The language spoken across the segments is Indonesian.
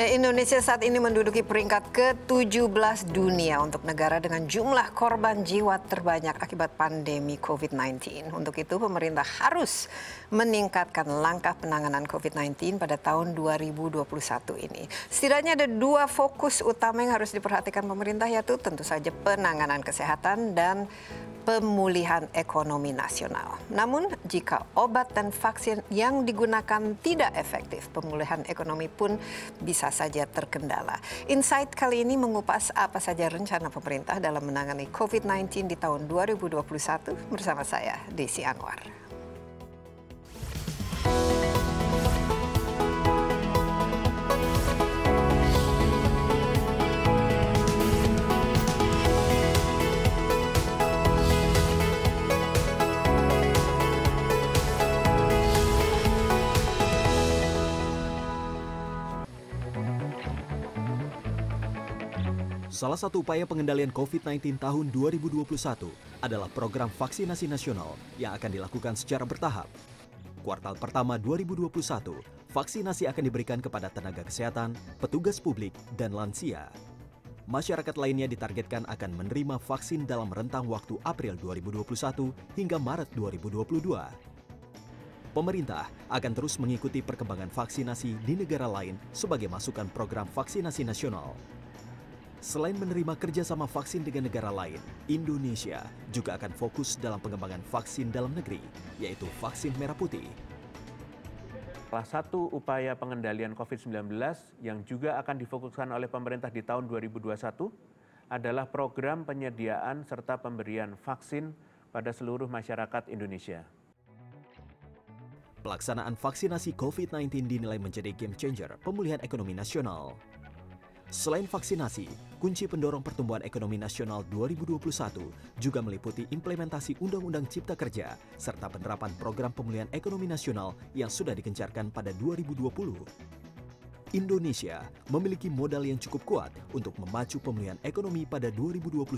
Eh, Indonesia saat ini menduduki peringkat ke-17 dunia untuk negara dengan jumlah korban jiwa terbanyak akibat pandemi COVID-19. Untuk itu pemerintah harus meningkatkan langkah penanganan COVID-19 pada tahun 2021 ini. Setidaknya ada dua fokus utama yang harus diperhatikan pemerintah yaitu tentu saja penanganan kesehatan dan pemulihan ekonomi nasional. Namun, jika obat dan vaksin yang digunakan tidak efektif, pemulihan ekonomi pun bisa saja terkendala. Insight kali ini mengupas apa saja rencana pemerintah dalam menangani COVID-19 di tahun 2021 bersama saya, Desi Anwar. Salah satu upaya pengendalian COVID-19 tahun 2021 adalah program vaksinasi nasional yang akan dilakukan secara bertahap. Kuartal pertama 2021, vaksinasi akan diberikan kepada tenaga kesehatan, petugas publik, dan lansia. Masyarakat lainnya ditargetkan akan menerima vaksin dalam rentang waktu April 2021 hingga Maret 2022. Pemerintah akan terus mengikuti perkembangan vaksinasi di negara lain sebagai masukan program vaksinasi nasional. Selain menerima kerjasama vaksin dengan negara lain, Indonesia juga akan fokus dalam pengembangan vaksin dalam negeri, yaitu vaksin merah putih. Salah satu upaya pengendalian COVID-19 yang juga akan difokuskan oleh pemerintah di tahun 2021 adalah program penyediaan serta pemberian vaksin pada seluruh masyarakat Indonesia. Pelaksanaan vaksinasi COVID-19 dinilai menjadi game changer pemulihan ekonomi nasional. Selain vaksinasi, kunci pendorong pertumbuhan ekonomi nasional 2021 juga meliputi implementasi Undang-Undang Cipta Kerja serta penerapan program pemulihan ekonomi nasional yang sudah dikencarkan pada 2020. Indonesia memiliki modal yang cukup kuat untuk memacu pemulihan ekonomi pada 2021.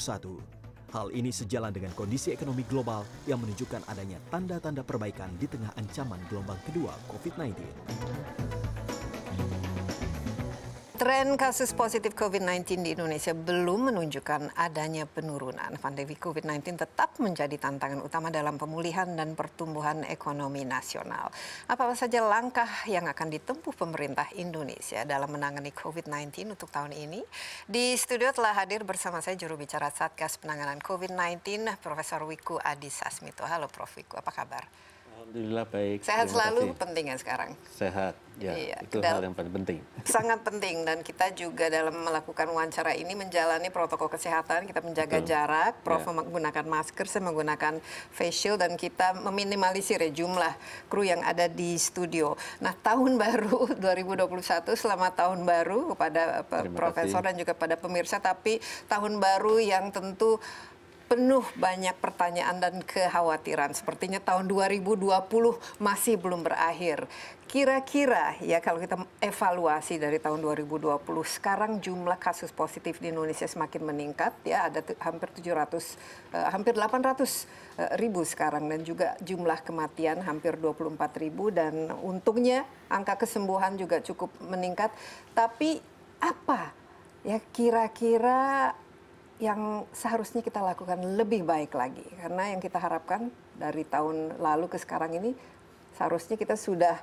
Hal ini sejalan dengan kondisi ekonomi global yang menunjukkan adanya tanda-tanda perbaikan di tengah ancaman gelombang kedua COVID-19. Tren kasus positif COVID-19 di Indonesia belum menunjukkan adanya penurunan. Pandemi COVID-19 tetap menjadi tantangan utama dalam pemulihan dan pertumbuhan ekonomi nasional. Apa saja langkah yang akan ditempuh pemerintah Indonesia dalam menangani COVID-19 untuk tahun ini? Di studio telah hadir bersama saya juru bicara Satgas Penanganan COVID-19, Profesor Wiku Adi Sasmito. Halo Prof Wiku, apa kabar? Alhamdulillah baik. Sehat selalu kasih. penting ya sekarang. Sehat, ya. Iya. Itu hal yang paling penting. Sangat penting dan kita juga dalam melakukan wawancara ini menjalani protokol kesehatan, kita menjaga Betul. jarak, Prof ya. menggunakan masker, saya menggunakan face shield dan kita meminimalisir ya jumlah kru yang ada di studio. Nah, tahun baru 2021 selamat tahun baru kepada eh, Terima Profesor kasih. dan juga pada pemirsa tapi tahun baru yang tentu penuh banyak pertanyaan dan kekhawatiran. Sepertinya tahun 2020 masih belum berakhir. Kira-kira ya kalau kita evaluasi dari tahun 2020, sekarang jumlah kasus positif di Indonesia semakin meningkat ya ada hampir 700 eh, hampir 800 eh, ribu sekarang dan juga jumlah kematian hampir 24 ribu dan untungnya angka kesembuhan juga cukup meningkat. Tapi apa ya kira-kira yang seharusnya kita lakukan lebih baik lagi karena yang kita harapkan dari tahun lalu ke sekarang ini seharusnya kita sudah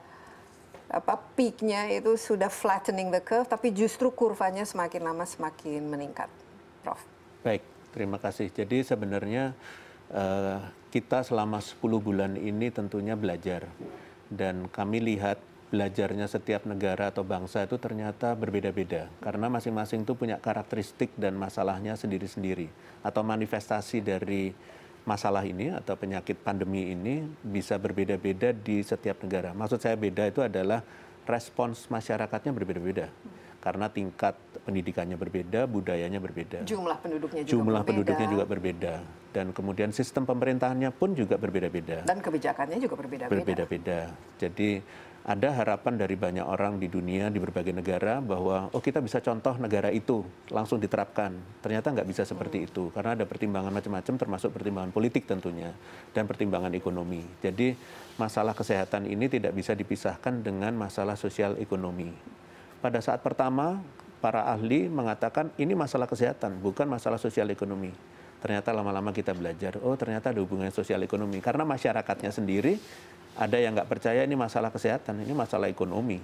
apa peaknya itu sudah flattening the curve tapi justru kurvanya semakin lama semakin meningkat, Prof. Baik, terima kasih. Jadi sebenarnya eh, kita selama 10 bulan ini tentunya belajar dan kami lihat belajarnya setiap negara atau bangsa itu ternyata berbeda-beda karena masing-masing itu punya karakteristik dan masalahnya sendiri-sendiri atau manifestasi dari masalah ini atau penyakit pandemi ini bisa berbeda-beda di setiap negara. Maksud saya beda itu adalah respons masyarakatnya berbeda-beda karena tingkat pendidikannya berbeda, budayanya berbeda. Jumlah penduduknya juga Jumlah berbeda. penduduknya juga berbeda dan kemudian sistem pemerintahannya pun juga berbeda-beda. Dan kebijakannya juga berbeda-beda. Berbeda-beda. Jadi ada harapan dari banyak orang di dunia di berbagai negara bahwa oh kita bisa contoh negara itu langsung diterapkan ternyata nggak bisa seperti hmm. itu karena ada pertimbangan macam-macam termasuk pertimbangan politik tentunya dan pertimbangan ekonomi jadi masalah kesehatan ini tidak bisa dipisahkan dengan masalah sosial ekonomi pada saat pertama para ahli mengatakan ini masalah kesehatan bukan masalah sosial ekonomi ternyata lama-lama kita belajar oh ternyata ada hubungan sosial ekonomi karena masyarakatnya sendiri ada yang nggak percaya ini masalah kesehatan, ini masalah ekonomi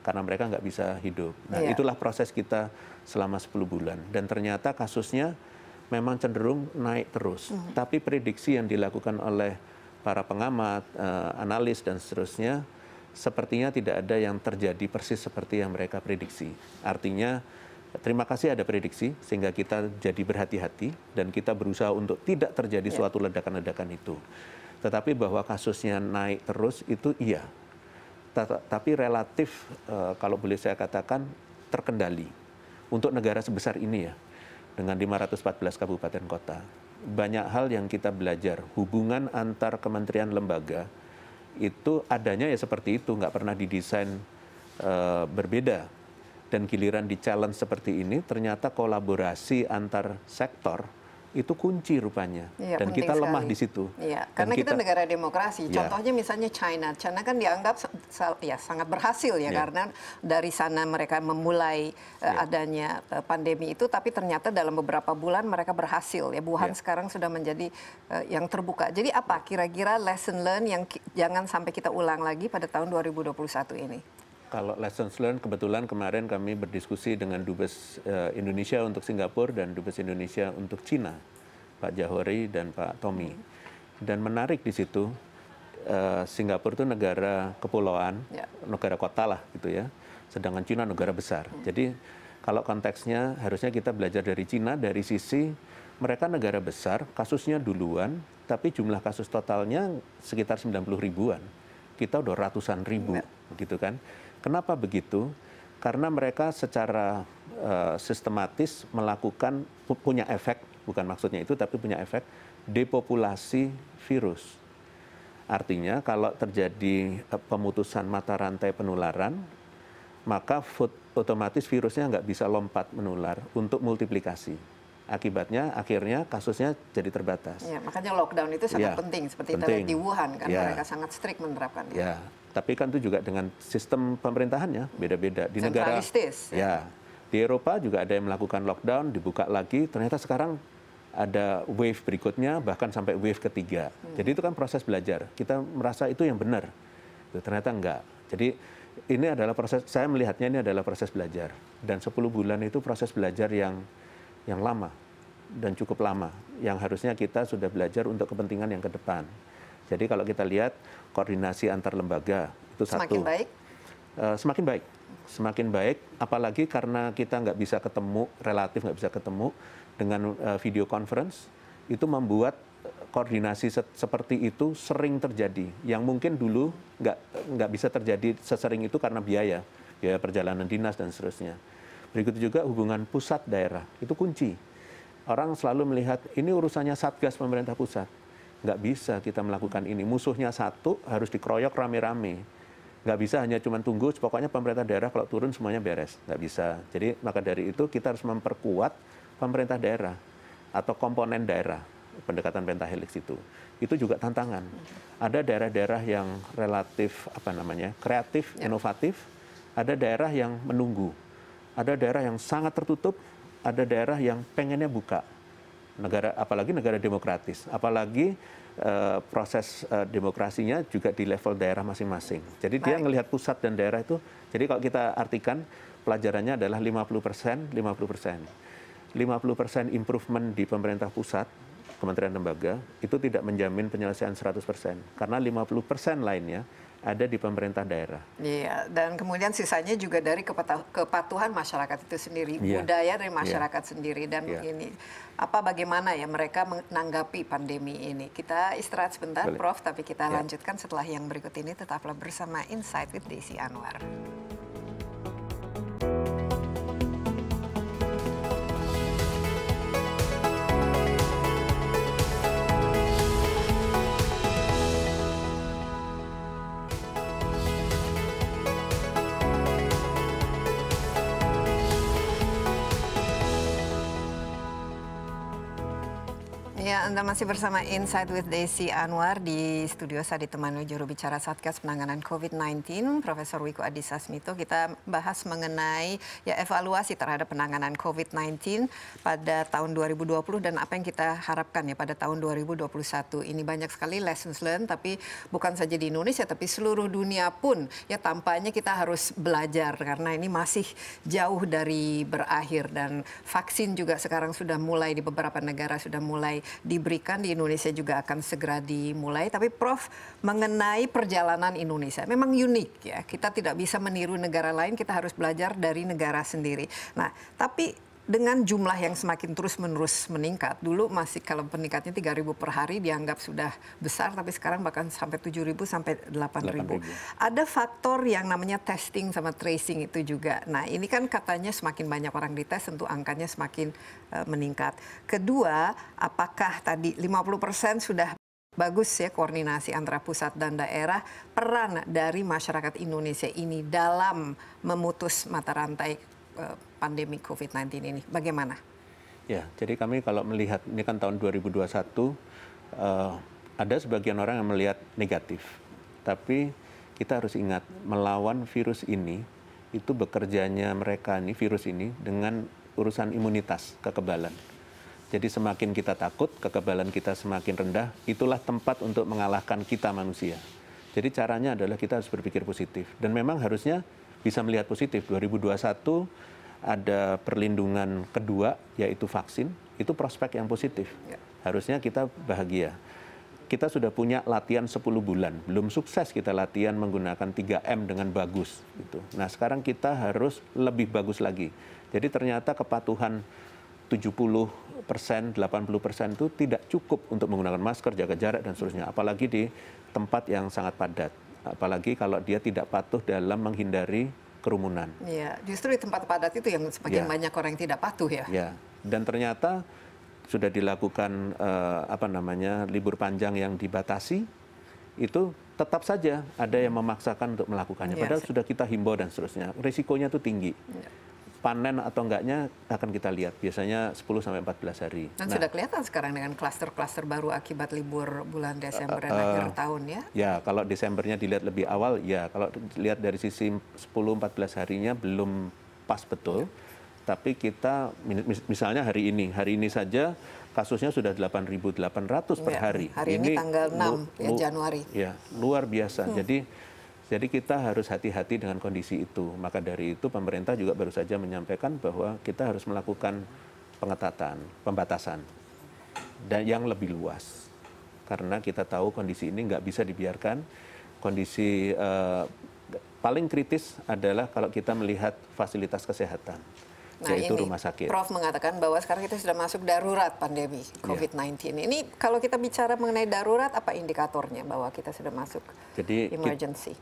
karena mereka nggak bisa hidup. Nah, yeah. itulah proses kita selama 10 bulan dan ternyata kasusnya memang cenderung naik terus. Mm. Tapi prediksi yang dilakukan oleh para pengamat, uh, analis dan seterusnya sepertinya tidak ada yang terjadi persis seperti yang mereka prediksi. Artinya terima kasih ada prediksi sehingga kita jadi berhati-hati dan kita berusaha untuk tidak terjadi yeah. suatu ledakan-ledakan itu. Tetapi bahwa kasusnya naik terus itu iya. Tapi relatif eh, kalau boleh saya katakan terkendali untuk negara sebesar ini ya dengan 514 kabupaten kota. Banyak hal yang kita belajar. Hubungan antar kementerian lembaga itu adanya ya seperti itu, nggak pernah didesain eh, berbeda. Dan giliran di challenge seperti ini, ternyata kolaborasi antar sektor itu kunci rupanya ya, dan kita lemah sekali. di situ. Ya, karena kita, kita negara demokrasi. Ya. Contohnya misalnya China. China kan dianggap ya sangat berhasil ya, ya. karena dari sana mereka memulai ya. adanya eh, pandemi itu tapi ternyata dalam beberapa bulan mereka berhasil ya. Wuhan ya. sekarang sudah menjadi uh, yang terbuka. Jadi apa kira-kira lesson learn yang jangan sampai kita ulang lagi pada tahun 2021 ini? kalau lessons learned kebetulan kemarin kami berdiskusi dengan dubes eh, Indonesia untuk Singapura dan dubes Indonesia untuk Cina, Pak Jahori dan Pak Tommy. Dan menarik di situ eh, Singapura itu negara kepulauan, yeah. negara kota lah gitu ya. Sedangkan Cina negara besar. Hmm. Jadi kalau konteksnya harusnya kita belajar dari Cina dari sisi mereka negara besar, kasusnya duluan, tapi jumlah kasus totalnya sekitar 90 ribuan. Kita udah ratusan ribu, yeah. gitu kan. Kenapa begitu? Karena mereka secara uh, sistematis melakukan punya efek, bukan maksudnya itu, tapi punya efek depopulasi virus. Artinya kalau terjadi eh, pemutusan mata rantai penularan, maka otomatis virusnya nggak bisa lompat menular untuk multiplikasi. Akibatnya akhirnya kasusnya jadi terbatas. Ya, makanya lockdown itu sangat ya, penting. Seperti penting. di Wuhan kan ya. mereka sangat strict menerapkan. Ya. Tapi kan itu juga dengan sistem pemerintahannya beda-beda di negara. Ya. ya. Di Eropa juga ada yang melakukan lockdown, dibuka lagi. Ternyata sekarang ada wave berikutnya, bahkan sampai wave ketiga. Hmm. Jadi itu kan proses belajar. Kita merasa itu yang benar. Ternyata enggak. Jadi ini adalah proses, saya melihatnya ini adalah proses belajar. Dan 10 bulan itu proses belajar yang yang lama dan cukup lama. Yang harusnya kita sudah belajar untuk kepentingan yang ke depan. Jadi kalau kita lihat koordinasi antar lembaga itu semakin satu. Baik? Uh, semakin baik, semakin baik. Apalagi karena kita nggak bisa ketemu, relatif nggak bisa ketemu dengan uh, video conference itu membuat eh, koordinasi se seperti itu sering terjadi. Yang mungkin dulu nggak nggak bisa terjadi sesering itu karena biaya, biaya perjalanan dinas dan seterusnya. Berikut juga hubungan pusat daerah itu kunci. Orang selalu melihat ini urusannya satgas pemerintah pusat nggak bisa kita melakukan ini. Musuhnya satu harus dikeroyok rame-rame. Nggak bisa hanya cuma tunggu, pokoknya pemerintah daerah kalau turun semuanya beres. Nggak bisa. Jadi maka dari itu kita harus memperkuat pemerintah daerah atau komponen daerah pendekatan pentahelix itu. Itu juga tantangan. Ada daerah-daerah yang relatif apa namanya kreatif, ya. inovatif. Ada daerah yang menunggu. Ada daerah yang sangat tertutup. Ada daerah yang pengennya buka negara apalagi negara demokratis apalagi uh, proses uh, demokrasinya juga di level daerah masing-masing jadi Baik. dia melihat pusat dan daerah itu jadi kalau kita artikan pelajarannya adalah 50% 50% 50% improvement di pemerintah pusat kementerian lembaga itu tidak menjamin penyelesaian 100% karena 50% lainnya ada di pemerintah daerah. Iya, dan kemudian sisanya juga dari kepatuhan masyarakat itu sendiri, iya. budaya dari iya. masyarakat iya. sendiri dan iya. ini apa bagaimana ya mereka menanggapi pandemi ini. Kita istirahat sebentar, Boleh. Prof, tapi kita iya. lanjutkan setelah yang berikut ini tetaplah bersama Insight with Desi Anwar. Ya, Anda masih bersama Insight with Desi Anwar di studio saya ditemani juru bicara Satgas Penanganan COVID-19, Profesor Wiko Adhisa Smito. Kita bahas mengenai ya evaluasi terhadap penanganan COVID-19 pada tahun 2020 dan apa yang kita harapkan ya pada tahun 2021. Ini banyak sekali lessons learned tapi bukan saja di Indonesia tapi seluruh dunia pun ya tampaknya kita harus belajar karena ini masih jauh dari berakhir dan vaksin juga sekarang sudah mulai di beberapa negara sudah mulai diberikan di Indonesia juga akan segera dimulai. Tapi Prof, mengenai perjalanan Indonesia, memang unik ya. Kita tidak bisa meniru negara lain, kita harus belajar dari negara sendiri. Nah, tapi dengan jumlah yang semakin terus-menerus meningkat, dulu masih kalau peningkatnya 3.000 per hari dianggap sudah besar, tapi sekarang bahkan sampai 7.000 sampai 8.000. Ada faktor yang namanya testing sama tracing itu juga. Nah ini kan katanya semakin banyak orang dites, tentu angkanya semakin uh, meningkat. Kedua, apakah tadi 50% sudah bagus ya koordinasi antara pusat dan daerah peran dari masyarakat Indonesia ini dalam memutus mata rantai uh, pandemi COVID-19 ini? Bagaimana? Ya, jadi kami kalau melihat ini kan tahun 2021 uh, eh, ada sebagian orang yang melihat negatif. Tapi kita harus ingat melawan virus ini itu bekerjanya mereka ini virus ini dengan urusan imunitas kekebalan. Jadi semakin kita takut, kekebalan kita semakin rendah, itulah tempat untuk mengalahkan kita manusia. Jadi caranya adalah kita harus berpikir positif dan memang harusnya bisa melihat positif. 2021 ada perlindungan kedua yaitu vaksin itu prospek yang positif. Ya. Harusnya kita bahagia. Kita sudah punya latihan 10 bulan, belum sukses kita latihan menggunakan 3M dengan bagus gitu. Nah, sekarang kita harus lebih bagus lagi. Jadi ternyata kepatuhan 70 persen, 80 persen itu tidak cukup untuk menggunakan masker, jaga jarak dan seterusnya. Apalagi di tempat yang sangat padat. Apalagi kalau dia tidak patuh dalam menghindari kerumunan. Ya, justru di tempat padat itu yang semakin ya. banyak orang yang tidak patuh ya. Ya, dan ternyata sudah dilakukan eh, apa namanya libur panjang yang dibatasi itu tetap saja ada yang memaksakan untuk melakukannya. Iya, Padahal ya. sudah kita himbau dan seterusnya. Risikonya itu tinggi. Ya panen atau enggaknya akan kita lihat biasanya 10 sampai 14 hari. Dan nah, sudah kelihatan sekarang dengan kluster-kluster baru akibat libur bulan eh, Desember uh, dan uh, tahun ya. Ya, kalau Desembernya dilihat lebih awal ya, kalau dilihat dari sisi 10 14 harinya belum pas betul. Ya. Tapi kita misalnya hari ini, hari ini saja kasusnya sudah 8.800 ya, per iya, hari. Hari ini, ini tanggal 6 ya Januari. Ya, luar biasa. Hmm. Jadi jadi kita harus hati-hati dengan kondisi itu. Maka dari itu pemerintah juga baru saja menyampaikan bahwa kita harus melakukan pengetatan, pembatasan dan yang lebih luas. Karena kita tahu kondisi ini nggak bisa dibiarkan. Kondisi eh, paling kritis adalah kalau kita melihat fasilitas kesehatan Nah, yaitu rumah sakit. Prof mengatakan bahwa sekarang kita sudah masuk darurat pandemi iya. COVID-19. Yeah. Ini kalau kita bicara mengenai darurat apa indikatornya bahwa kita sudah masuk Jadi, emergency?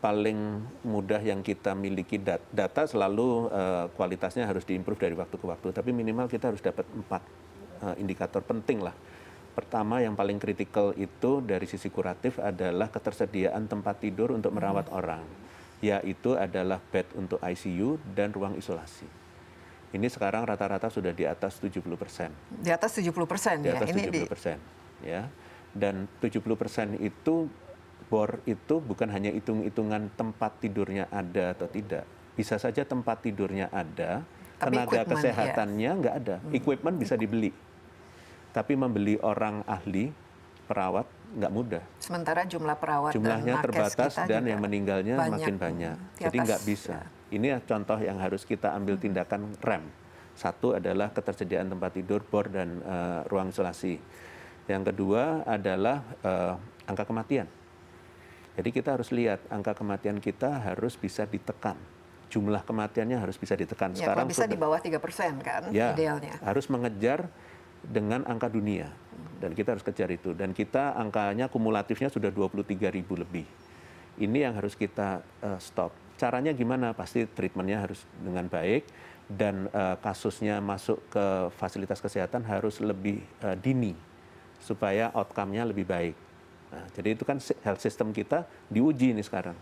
paling mudah yang kita miliki data, selalu uh, kualitasnya harus diimprove dari waktu ke waktu tapi minimal kita harus dapat empat uh, indikator penting lah pertama yang paling kritikal itu dari sisi kuratif adalah ketersediaan tempat tidur untuk merawat hmm. orang yaitu adalah bed untuk ICU dan ruang isolasi ini sekarang rata-rata sudah di atas 70 persen. Di atas 70 persen ya? Di atas ini 70 persen. Di... Ya. ya. Dan 70 persen itu bor itu bukan hanya hitung-hitungan tempat tidurnya ada atau tidak. Bisa saja tempat tidurnya ada, Tapi tenaga ya. kesehatannya nggak ada. Hmm. Equipment bisa dibeli. Tapi membeli orang ahli, perawat, nggak mudah. Sementara jumlah perawat jumlahnya dan terbatas dan yang meninggalnya banyak. makin banyak. Hmm, Jadi nggak bisa. Ya. Ini contoh yang harus kita ambil tindakan rem. Satu adalah ketersediaan tempat tidur, bor dan uh, ruang isolasi. Yang kedua adalah uh, angka kematian. Jadi kita harus lihat angka kematian kita harus bisa ditekan. Jumlah kematiannya harus bisa ditekan. Ya, Sekarang bisa sudah, di bawah 3 persen kan ya, idealnya. Harus mengejar dengan angka dunia dan kita harus kejar itu dan kita angkanya kumulatifnya sudah 23 ribu lebih ini yang harus kita uh, stop caranya gimana pasti treatmentnya harus dengan baik dan uh, kasusnya masuk ke fasilitas kesehatan harus lebih uh, dini supaya outcome-nya lebih baik nah, jadi itu kan health system kita diuji ini sekarang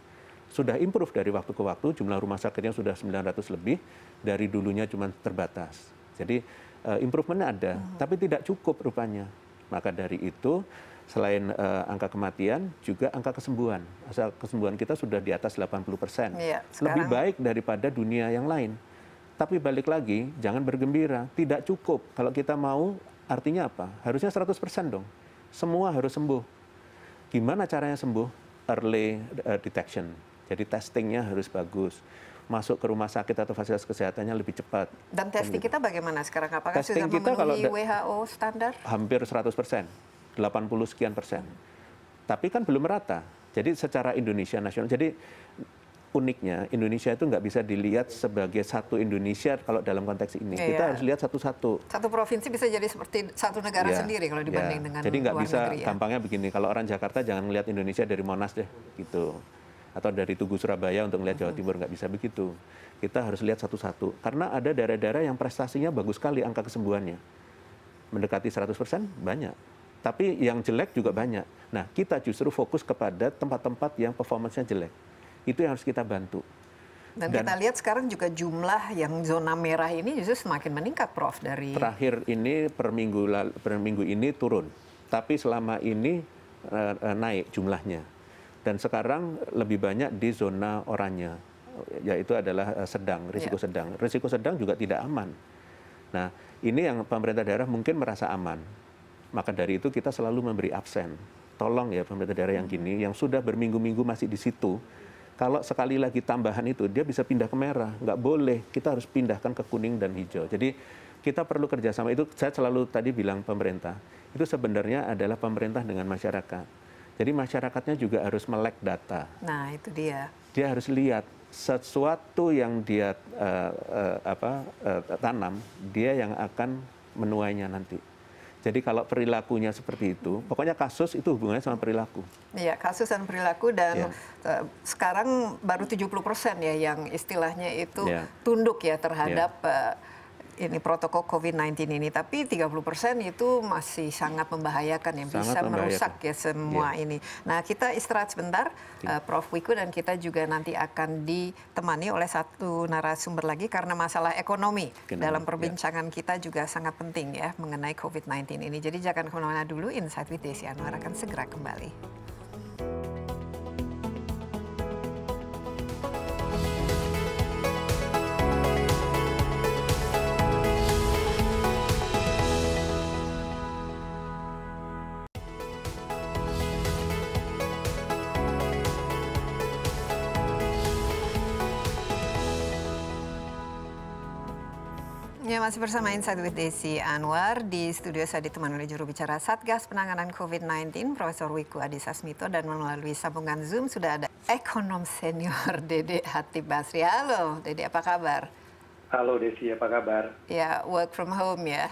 sudah improve dari waktu ke waktu jumlah rumah sakitnya sudah 900 lebih dari dulunya cuma terbatas jadi uh, improvementnya ada, uh hmm. -huh. tapi tidak cukup rupanya. Maka dari itu selain uh, angka kematian juga angka kesembuhan. Asal kesembuhan kita sudah di atas 80 persen, ya, lebih baik daripada dunia yang lain. Tapi balik lagi, jangan bergembira, tidak cukup. Kalau kita mau, artinya apa? Harusnya 100 persen dong. Semua harus sembuh. Gimana caranya sembuh? Early uh, detection. Jadi testingnya harus bagus masuk ke rumah sakit atau fasilitas kesehatannya lebih cepat. Dan testing gitu. kita bagaimana sekarang? Apakah testing sudah kita kalau WHO standar? Hampir 100 persen, 80 sekian persen. Tapi kan belum merata. Jadi secara Indonesia nasional, jadi uniknya Indonesia itu nggak bisa dilihat sebagai satu Indonesia kalau dalam konteks ini. Yeah, kita harus lihat satu-satu. Satu provinsi bisa jadi seperti satu negara yeah, sendiri kalau dibanding yeah. dengan Jadi nggak bisa negeri, ya? gampangnya begini. Kalau orang Jakarta jangan melihat Indonesia dari Monas deh, gitu atau dari Tugu Surabaya untuk melihat Jawa Timur nggak bisa begitu. Kita harus lihat satu-satu karena ada daerah-daerah yang prestasinya bagus sekali angka kesembuhannya. Mendekati 100% banyak. Tapi yang jelek juga banyak. Nah, kita justru fokus kepada tempat-tempat yang performance-nya jelek. Itu yang harus kita bantu. Dan, dan kita lihat sekarang juga jumlah yang zona merah ini justru semakin meningkat, Prof. Dari terakhir ini per minggu per minggu ini turun, tapi selama ini eh, eh, naik jumlahnya dan sekarang lebih banyak di zona oranye yaitu adalah eh, sedang ya. risiko ya. sedang risiko sedang juga tidak aman nah ini yang pemerintah daerah mungkin merasa aman maka dari itu kita selalu memberi absen tolong ya pemerintah daerah yang hmm. gini yang sudah berminggu-minggu masih di situ kalau sekali lagi tambahan itu dia bisa pindah ke merah nggak boleh kita harus pindahkan ke kuning dan hijau jadi kita perlu kerjasama itu saya selalu tadi bilang pemerintah itu sebenarnya adalah pemerintah dengan masyarakat jadi masyarakatnya juga harus melek data. Nah, itu dia. Dia harus lihat sesuatu yang dia uh, uh, apa uh, tanam, dia yang akan menuainya nanti. Jadi kalau perilakunya seperti itu, pokoknya kasus itu hubungannya sama perilaku. Iya, kasus dan perilaku dan ya. baru sekarang baru 70% ya yang istilahnya itu ya. tunduk ya terhadap ya ini protokol COVID 19 ini, tapi 30 persen itu masih sangat membahayakan yang ya, bisa bisa merusak ya semua yeah. ini. Nah kita istirahat sebentar, uh, Prof Wiku dan kita juga nanti akan ditemani oleh satu narasumber lagi karena masalah ekonomi Kenapa? dalam iya. perbincangan yeah. kita juga sangat penting ya mengenai COVID 19 ini. Jadi jangan kemana-mana dulu, Insight with Desi Anwar akan segera kembali. masih bersama Insight with Desi Anwar. Di studio saya ditemani oleh juru bicara Satgas Penanganan COVID-19, Profesor Wiku Adhisa Smito. Dan melalui sambungan Zoom sudah ada ekonom senior Dede Hati Basri. Halo Dede, apa kabar? Halo Desi, apa kabar? Ya, work from home ya?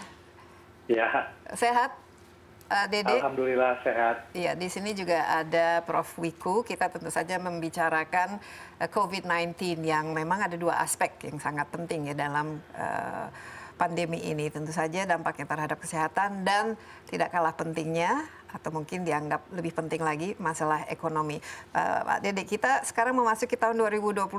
Ya. Sehat? Uh, Dede. Alhamdulillah sehat. Iya, di sini juga ada Prof Wiku. Kita tentu saja membicarakan eh, COVID-19 yang memang ada dua aspek yang sangat penting ya dalam uh, pandemi ini tentu saja dampaknya terhadap kesehatan dan tidak kalah pentingnya atau mungkin dianggap lebih penting lagi masalah ekonomi. Uh, Pak Dede, kita sekarang memasuki tahun 2021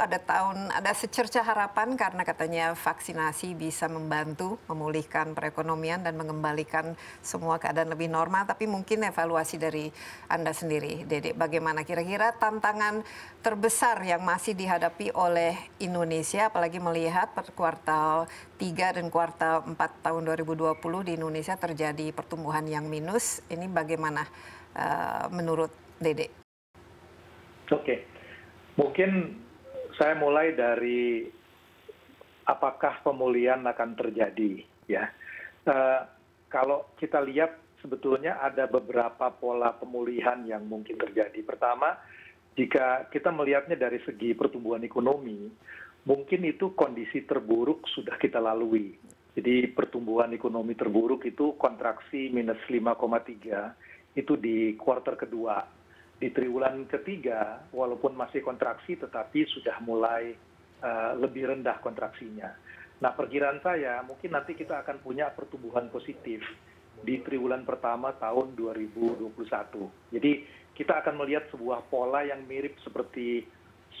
ada tahun ada secerca harapan karena katanya vaksinasi bisa membantu memulihkan perekonomian dan mengembalikan semua keadaan lebih normal. Tapi mungkin evaluasi dari anda sendiri, Dede, bagaimana kira-kira tantangan terbesar yang masih dihadapi oleh Indonesia, apalagi melihat per kuartal 3 dan kuartal 4 tahun 2020 di Indonesia terjadi pertumbuhan yang minus ini bagaimana eh, menurut Dede? Oke, okay. mungkin saya mulai dari apakah pemulihan akan terjadi ya. Uh, kalau kita lihat sebetulnya ada beberapa pola pemulihan yang mungkin terjadi. Pertama, jika kita melihatnya dari segi pertumbuhan ekonomi, mungkin itu kondisi terburuk sudah kita lalui jadi pertumbuhan ekonomi terburuk itu kontraksi minus 5,3 itu di kuartal kedua di triwulan ketiga walaupun masih kontraksi tetapi sudah mulai uh, lebih rendah kontraksinya nah perkiraan saya mungkin nanti kita akan punya pertumbuhan positif di triwulan pertama tahun 2021 jadi kita akan melihat sebuah pola yang mirip seperti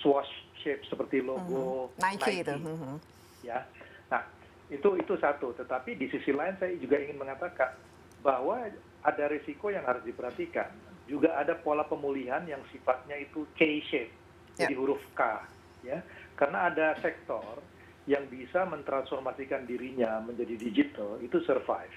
swash shape seperti logo mm -hmm. Nike, Nike. Itu. Mm -hmm. ya itu itu satu tetapi di sisi lain saya juga ingin mengatakan bahwa ada risiko yang harus diperhatikan juga ada pola pemulihan yang sifatnya itu K shape jadi ya. huruf K ya karena ada sektor yang bisa mentransformasikan dirinya menjadi digital itu survive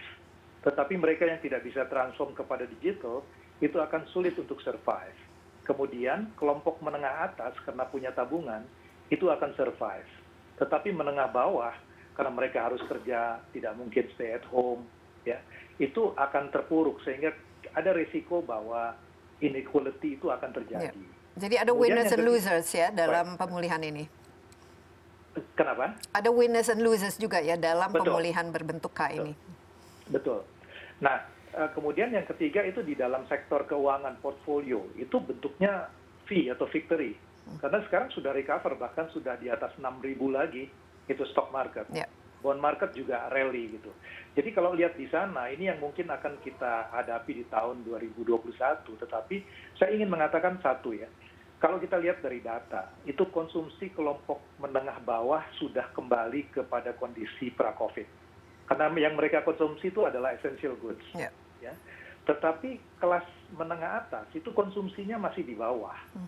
tetapi mereka yang tidak bisa transform kepada digital itu akan sulit untuk survive kemudian kelompok menengah atas karena punya tabungan itu akan survive tetapi menengah bawah karena mereka harus kerja, tidak mungkin stay at home, ya itu akan terpuruk sehingga ada risiko bahwa inequality itu akan terjadi. Ya. Jadi ada Kemudian winners and losers ya dalam pemulihan ini. Kenapa? Ada winners and losers juga ya dalam Betul. pemulihan berbentuk K Betul. ini. Betul. Nah, eh, kemudian yang ketiga itu di dalam sektor keuangan portfolio itu bentuknya fee atau victory. Hmm. Karena sekarang sudah recover bahkan sudah di atas 6.000 lagi itu stock market ya. bond market juga rally gitu jadi kalau lihat di sana ini yang mungkin akan kita hadapi di tahun 2021 tetapi saya ingin mengatakan satu ya kalau kita lihat dari data, itu konsumsi kelompok menengah bawah sudah kembali kepada kondisi pra-COVID. Karena yang mereka konsumsi itu adalah essential goods. Yeah. Ya. Tetapi kelas menengah atas itu konsumsinya masih di bawah mm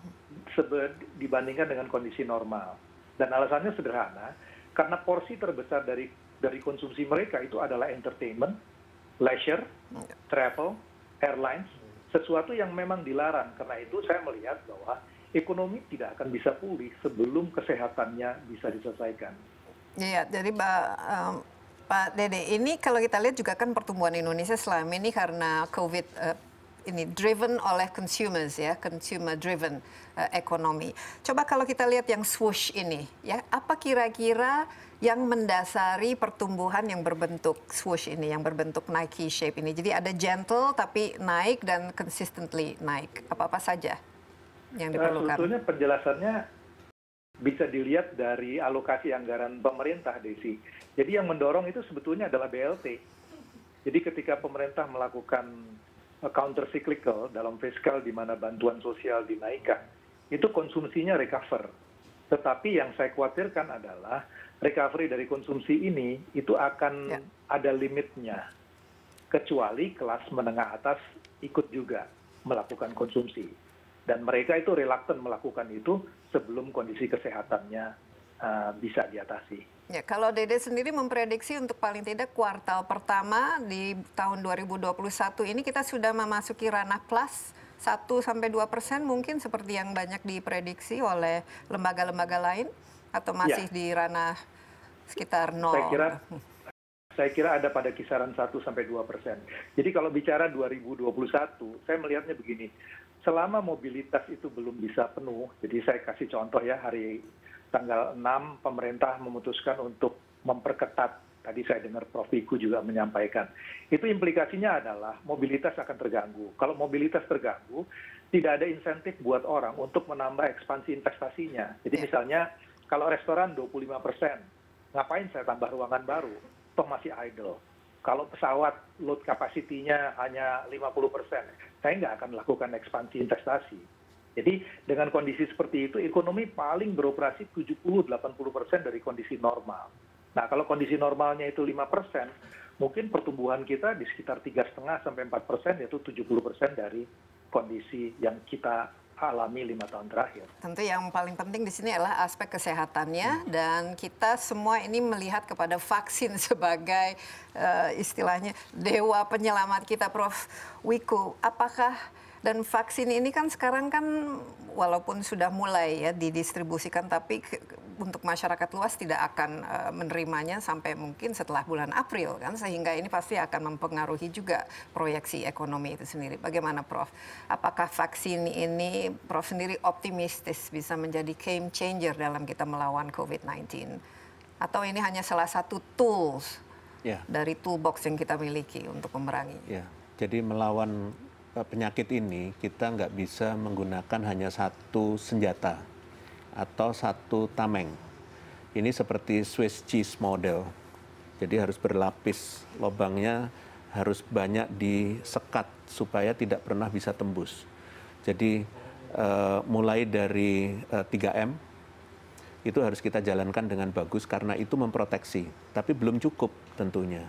-hmm. dibandingkan dengan kondisi normal. Dan alasannya sederhana, karena porsi terbesar dari dari konsumsi mereka itu adalah entertainment leisure travel airlines sesuatu yang memang dilarang karena itu saya melihat bahwa ekonomi tidak akan bisa pulih sebelum kesehatannya bisa diselesaikan Iya, jadi Pak, um, Pak Dede, ini kalau kita lihat juga kan pertumbuhan Indonesia selama ini karena COVID uh, ini driven oleh consumers ya, consumer driven uh, ekonomi. Coba kalau kita lihat yang swoosh ini ya, apa kira-kira yang mendasari pertumbuhan yang berbentuk swoosh ini, yang berbentuk Nike shape ini. Jadi ada gentle tapi naik dan consistently naik. Apa-apa saja yang eh, diperlukan? Nah, sebetulnya penjelasannya bisa dilihat dari alokasi anggaran pemerintah, Desi. Jadi yang mendorong itu sebetulnya adalah BLT. Jadi ketika pemerintah melakukan Eh, counter cyclical dalam fiskal di mana bantuan sosial dinaikkan, itu konsumsinya recover. Tetapi yang saya khawatirkan adalah recovery dari konsumsi ini itu akan ya. ada limitnya. Kecuali kelas menengah atas ikut juga melakukan konsumsi. Dan mereka itu reluctant melakukan itu sebelum kondisi kesehatannya uh, bisa diatasi ya kalau dede sendiri memprediksi untuk paling tidak kuartal pertama di tahun 2021 ini kita sudah memasuki ranah plus satu sampai dua persen mungkin seperti yang banyak diprediksi oleh lembaga-lembaga lain atau ya. masih ya. di ranah sekitar nol? Saya kira saya kira ada pada kisaran 1 sampai 2 persen. Jadi kalau bicara 2021, saya melihatnya begini, selama mobilitas itu belum bisa penuh, jadi saya kasih contoh ya hari tanggal enam pemerintah memutuskan untuk memperketat tadi saya dengar Prof Iku juga menyampaikan. Itu implikasinya adalah mobilitas akan terganggu. Kalau mobilitas terganggu, tidak ada insentif buat orang untuk menambah ekspansi investasinya. Jadi ya. misalnya kalau restoran 25 persen, ngapain saya tambah ruangan baru? Toh masih idle. Kalau pesawat load capacity-nya hanya 50 persen, saya nggak akan melakukan ekspansi investasi jadi dengan kondisi seperti itu ekonomi paling beroperasi 70-80 persen dari kondisi normal nah kalau kondisi normalnya itu 5 persen mungkin pertumbuhan kita di sekitar 3,5 sampai 4 persen yaitu 70 persen dari kondisi yang kita alami lima tahun terakhir. Tentu yang paling penting di sini adalah aspek kesehatannya hmm. dan kita semua ini melihat kepada vaksin sebagai uh, istilahnya dewa penyelamat kita, Prof. Wiku. Apakah dan vaksin ini kan sekarang kan walaupun sudah mulai ya didistribusikan tapi untuk masyarakat luas tidak akan eh, menerimanya sampai mungkin setelah bulan April kan sehingga ini pasti akan mempengaruhi juga proyeksi ekonomi itu sendiri. Bagaimana Prof? Apakah vaksin ini Prof sendiri optimistis bisa menjadi game changer dalam kita melawan COVID-19 atau ini hanya salah satu tools yeah. dari toolbox yang kita miliki untuk memerangi? Yeah. Jadi melawan Eh, penyakit ini kita nggak bisa menggunakan hanya satu senjata atau satu tameng. Ini seperti Swiss cheese model. Jadi harus berlapis, lobangnya harus banyak disekat supaya tidak pernah bisa tembus. Jadi uh, mulai dari uh, eh, 3M itu harus kita jalankan dengan bagus karena itu memproteksi, tapi belum cukup tentunya.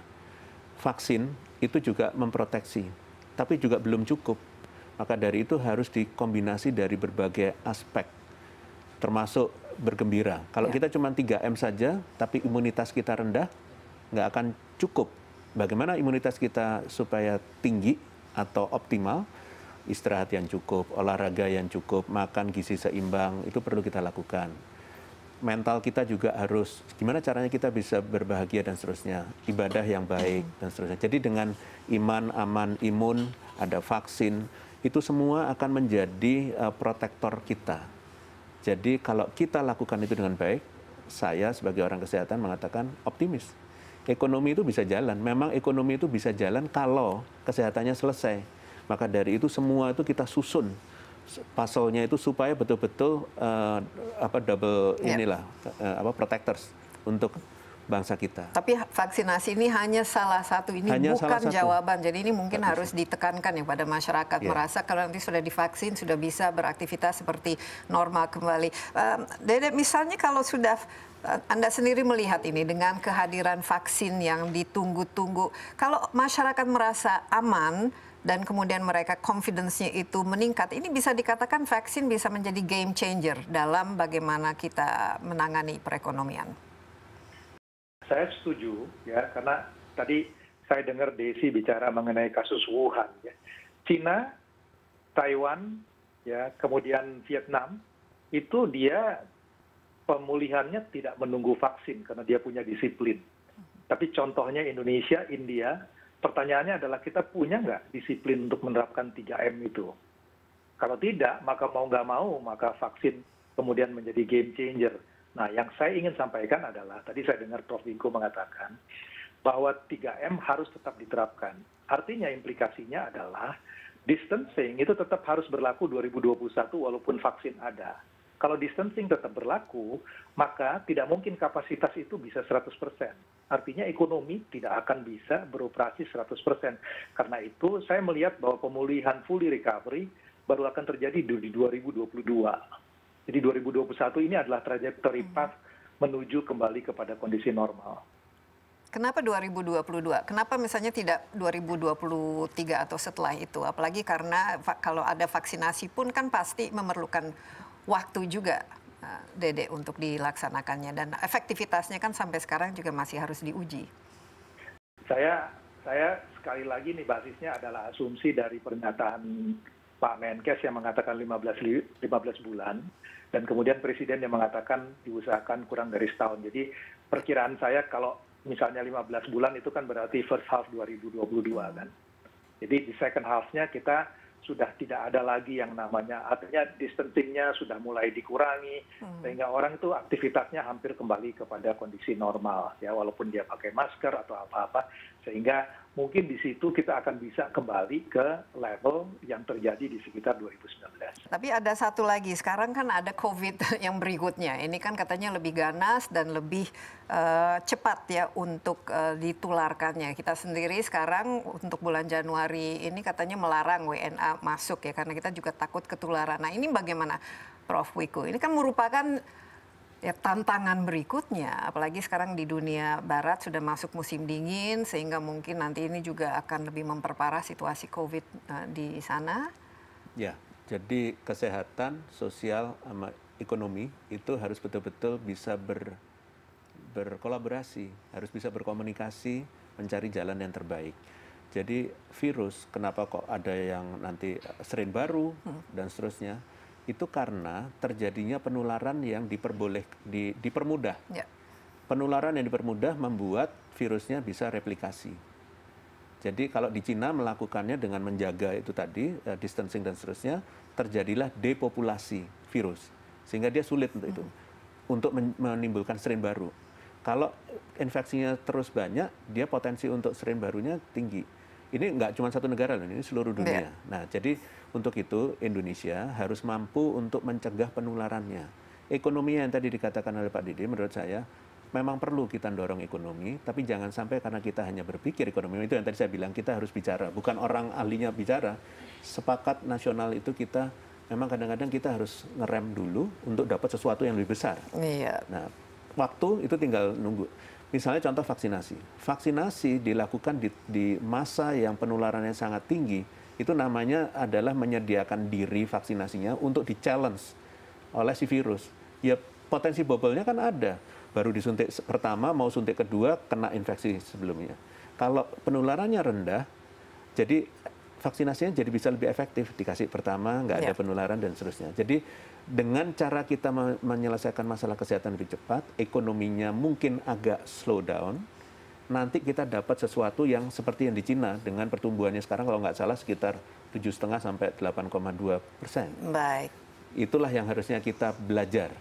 Vaksin itu juga memproteksi tapi juga belum cukup. Maka dari itu harus dikombinasi dari berbagai aspek, termasuk bergembira. Kalau ya. kita cuma 3M saja, tapi imunitas kita rendah, nggak akan cukup. Bagaimana imunitas kita supaya tinggi atau optimal? Istirahat yang cukup, olahraga yang cukup, makan gizi seimbang, itu perlu kita lakukan mental kita juga harus gimana caranya kita bisa berbahagia dan seterusnya ibadah yang baik dan seterusnya jadi dengan iman aman imun ada vaksin itu semua akan menjadi uh, protektor kita jadi kalau kita lakukan itu dengan baik saya sebagai orang kesehatan mengatakan optimis ekonomi itu bisa jalan memang ekonomi itu bisa jalan kalau kesehatannya selesai maka dari itu semua itu kita susun pasolnya itu supaya betul-betul uh, apa double yeah. inilah uh, apa protectors untuk bangsa kita. Tapi vaksinasi ini hanya salah satu ini hanya bukan satu. jawaban. Jadi ini mungkin harus ditekankan ya pada masyarakat yeah. merasa kalau nanti sudah divaksin sudah bisa beraktivitas seperti normal kembali. Um, Dede misalnya kalau sudah eh, anda sendiri melihat ini dengan kehadiran vaksin yang ditunggu-tunggu, kalau masyarakat merasa aman, dan kemudian mereka confidence-nya itu meningkat, ini bisa dikatakan vaksin bisa menjadi game changer dalam bagaimana kita menangani perekonomian. Saya setuju ya karena tadi saya dengar Desi bicara mengenai kasus Wuhan ya. Cina, Taiwan, ya, kemudian Vietnam itu dia pemulihannya tidak menunggu vaksin karena dia punya disiplin. Tapi contohnya Indonesia, India pertanyaannya adalah kita punya nggak disiplin untuk menerapkan 3M itu? Kalau tidak, maka mau nggak mau, maka vaksin kemudian menjadi game changer. Nah, yang saya ingin sampaikan adalah, tadi saya dengar Prof. Winko mengatakan, bahwa 3M harus tetap diterapkan. Artinya implikasinya adalah distancing itu tetap harus berlaku 2021 walaupun vaksin ada. Kalau distancing tetap berlaku, maka tidak mungkin kapasitas itu bisa 100% artinya ekonomi tidak akan bisa beroperasi 100%. Karena itu saya melihat bahwa pemulihan fully recovery baru akan terjadi di 2022. Jadi 2021 ini adalah trajektori hmm. path menuju kembali kepada kondisi normal. Kenapa 2022? Kenapa misalnya tidak 2023 atau setelah itu? Apalagi karena kalau ada vaksinasi pun kan pasti memerlukan waktu juga Eh, Dede untuk dilaksanakannya dan efektivitasnya kan sampai sekarang juga masih harus diuji. Saya saya sekali lagi nih basisnya adalah asumsi dari pernyataan Pak Menkes yang mengatakan 15 15 bulan dan kemudian presiden yang mengatakan diusahakan kurang dari setahun. Jadi perkiraan saya kalau misalnya 15 bulan itu kan berarti first half 2022 kan. Jadi di second half-nya kita sudah tidak ada lagi yang namanya artinya distancingnya sudah mulai dikurangi hmm. sehingga orang itu aktivitasnya hampir kembali kepada kondisi normal ya walaupun dia pakai masker atau apa apa sehingga mungkin di situ kita akan bisa kembali ke level yang terjadi di sekitar 2019. Tapi ada satu lagi, sekarang kan ada COVID yang berikutnya. Ini kan katanya lebih ganas dan lebih uh, cepat ya untuk uh, ditularkannya. Kita sendiri sekarang untuk bulan Januari ini katanya melarang WNA masuk ya karena kita juga takut ketularan. Nah, ini bagaimana Prof Wiku? Ini kan merupakan ya tantangan berikutnya apalagi sekarang di dunia barat sudah masuk musim dingin sehingga mungkin nanti ini juga akan lebih memperparah situasi covid eh, di sana ya jadi kesehatan sosial sama ekonomi itu harus betul-betul bisa ber berkolaborasi harus bisa berkomunikasi mencari jalan yang terbaik jadi virus kenapa kok ada yang nanti strain baru hmm. dan seterusnya itu karena terjadinya penularan yang diperboleh di, dipermudah. Ya. Penularan yang dipermudah membuat virusnya bisa replikasi. Jadi kalau di Cina melakukannya dengan menjaga itu tadi uh, distancing dan seterusnya, terjadilah depopulasi virus sehingga dia sulit untuk itu hmm. untuk menimbulkan strain baru. Kalau infeksinya terus banyak, dia potensi untuk strain barunya tinggi. Ini nggak cuma satu negara loh, ini seluruh dunia. Ya. Nah, jadi untuk itu Indonesia harus mampu untuk mencegah penularannya. Ekonomi yang tadi dikatakan oleh Pak Didi menurut saya memang perlu kita dorong ekonomi, tapi jangan sampai karena kita hanya berpikir ekonomi itu yang tadi saya bilang kita harus bicara, bukan orang ahlinya bicara. Sepakat nasional itu kita memang kadang-kadang kita harus ngerem dulu untuk dapat sesuatu yang lebih besar. Iya. Nah, waktu itu tinggal nunggu. Misalnya contoh vaksinasi. Vaksinasi dilakukan di, di masa yang penularannya sangat tinggi itu namanya adalah menyediakan diri vaksinasinya untuk di challenge oleh si virus. Ya potensi bobolnya kan ada. Baru disuntik pertama mau suntik kedua kena infeksi sebelumnya. Kalau penularannya rendah, jadi vaksinasinya jadi bisa lebih efektif dikasih pertama nggak ada ya. penularan dan seterusnya jadi dengan cara kita menyelesaikan masalah kesehatan lebih cepat ekonominya mungkin agak slow down nanti kita dapat sesuatu yang seperti yang di Cina dengan pertumbuhannya sekarang kalau nggak salah sekitar 7,5 sampai 8,2 persen. Baik. Itulah yang harusnya kita belajar.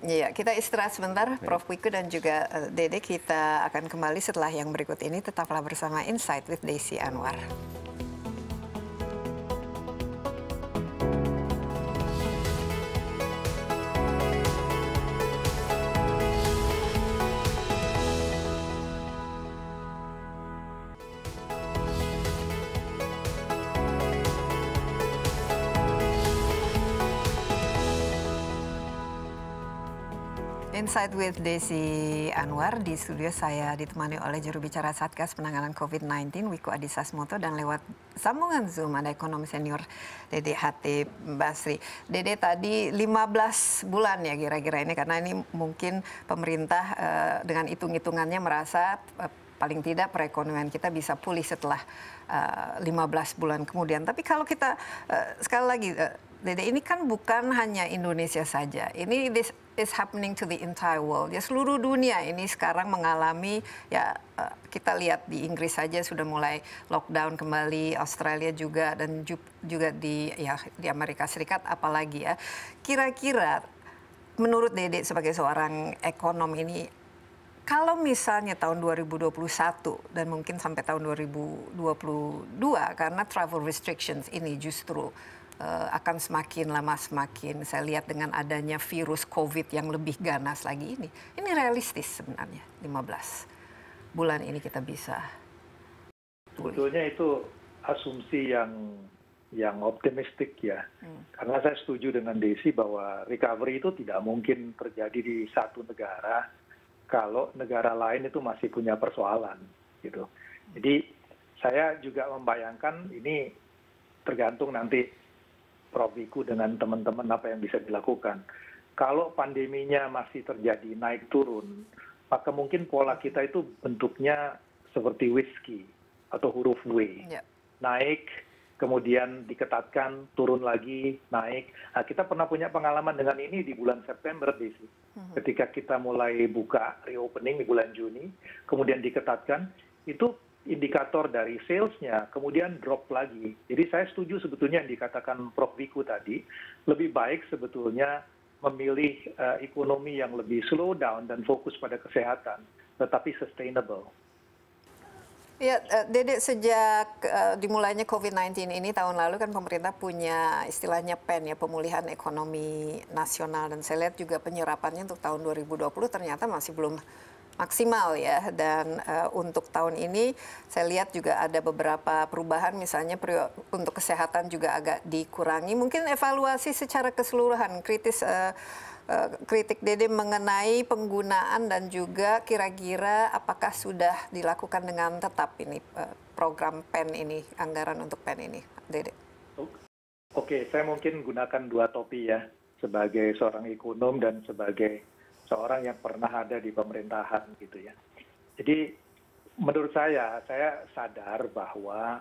Iya, kita istirahat sebentar, Baik. Prof. Wiku dan juga eh, Dede. Kita akan kembali setelah yang berikut ini. Tetaplah bersama Insight with Desi Anwar. Insight with Desi Anwar di studio saya ditemani oleh juru bicara Satgas Penanganan COVID-19 Wiku Adhisa Smoto dan lewat sambungan Zoom ada ekonom senior Dede Hati Basri. Dede tadi 15 bulan ya kira-kira ini karena ini mungkin pemerintah eh, dengan hitung-hitungannya merasa eh, paling tidak perekonomian kita bisa pulih setelah 15 eh, bulan kemudian. Tapi kalau kita sekali lagi Dede ini kan bukan hanya Indonesia saja. Ini is happening to the entire world. Ya seluruh dunia ini sekarang mengalami ya eh, kita lihat di Inggris saja sudah mulai lockdown kembali, Australia juga dan juga di ya di Amerika Serikat apalagi ya. Kira-kira menurut Dedek sebagai seorang ekonom ini kalau misalnya tahun 2021 dan mungkin sampai tahun 2022 karena travel restrictions ini justru Eh, akan semakin lama semakin saya lihat dengan adanya virus covid yang lebih ganas lagi ini ini realistis sebenarnya 15 bulan ini kita bisa sebetulnya itu asumsi yang yang optimistik ya hmm. karena saya setuju dengan Desi bahwa recovery itu tidak mungkin terjadi di satu negara kalau negara lain itu masih punya persoalan gitu jadi saya juga membayangkan ini tergantung nanti Prof Wiku dengan teman-teman apa yang bisa dilakukan. Kalau pandeminya masih terjadi naik turun, maka mungkin pola kita itu bentuknya seperti whisky atau huruf W. Yeah. Naik, kemudian diketatkan, turun lagi, naik. Nah, kita pernah punya pengalaman dengan ini di bulan September, Desi. Mm-hmm. Ketika kita mulai buka reopening di bulan Juni, kemudian diketatkan, itu indikator dari salesnya kemudian drop lagi. Jadi saya setuju sebetulnya yang dikatakan Prof. Wiku tadi, lebih baik sebetulnya memilih uh, ekonomi yang lebih slow down dan fokus pada kesehatan, tetapi sustainable. Ya, eh, Dede, sejak uh, dimulainya COVID-19 ini tahun lalu kan pemerintah punya istilahnya PEN ya, pemulihan ekonomi nasional dan saya lihat juga penyerapannya untuk tahun 2020 ternyata masih belum maksimal ya dan uh, untuk tahun ini saya lihat juga ada beberapa perubahan misalnya untuk kesehatan juga agak dikurangi mungkin evaluasi secara keseluruhan kritis uh, uh, kritik Dede mengenai penggunaan dan juga kira-kira apakah sudah dilakukan dengan tetap ini uh, program PEN ini anggaran untuk PEN ini Dede Oke, saya mungkin gunakan dua topi ya sebagai seorang ekonom dan sebagai seorang yang pernah ada di pemerintahan gitu ya. Jadi menurut saya, saya sadar bahwa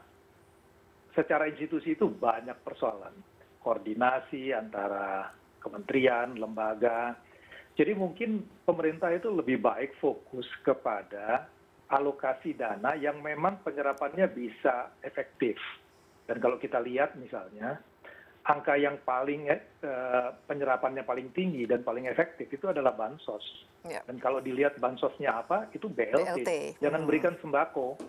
secara institusi itu banyak persoalan. Koordinasi antara kementerian, lembaga. Jadi mungkin pemerintah itu lebih baik fokus kepada alokasi dana yang memang penyerapannya bisa efektif. Dan kalau kita lihat misalnya, angka yang paling eh, penyerapannya paling tinggi dan paling efektif itu adalah bansos. Ya. Dan kalau dilihat bansosnya apa, itu BLT. BLT. Jangan hmm. berikan sembako.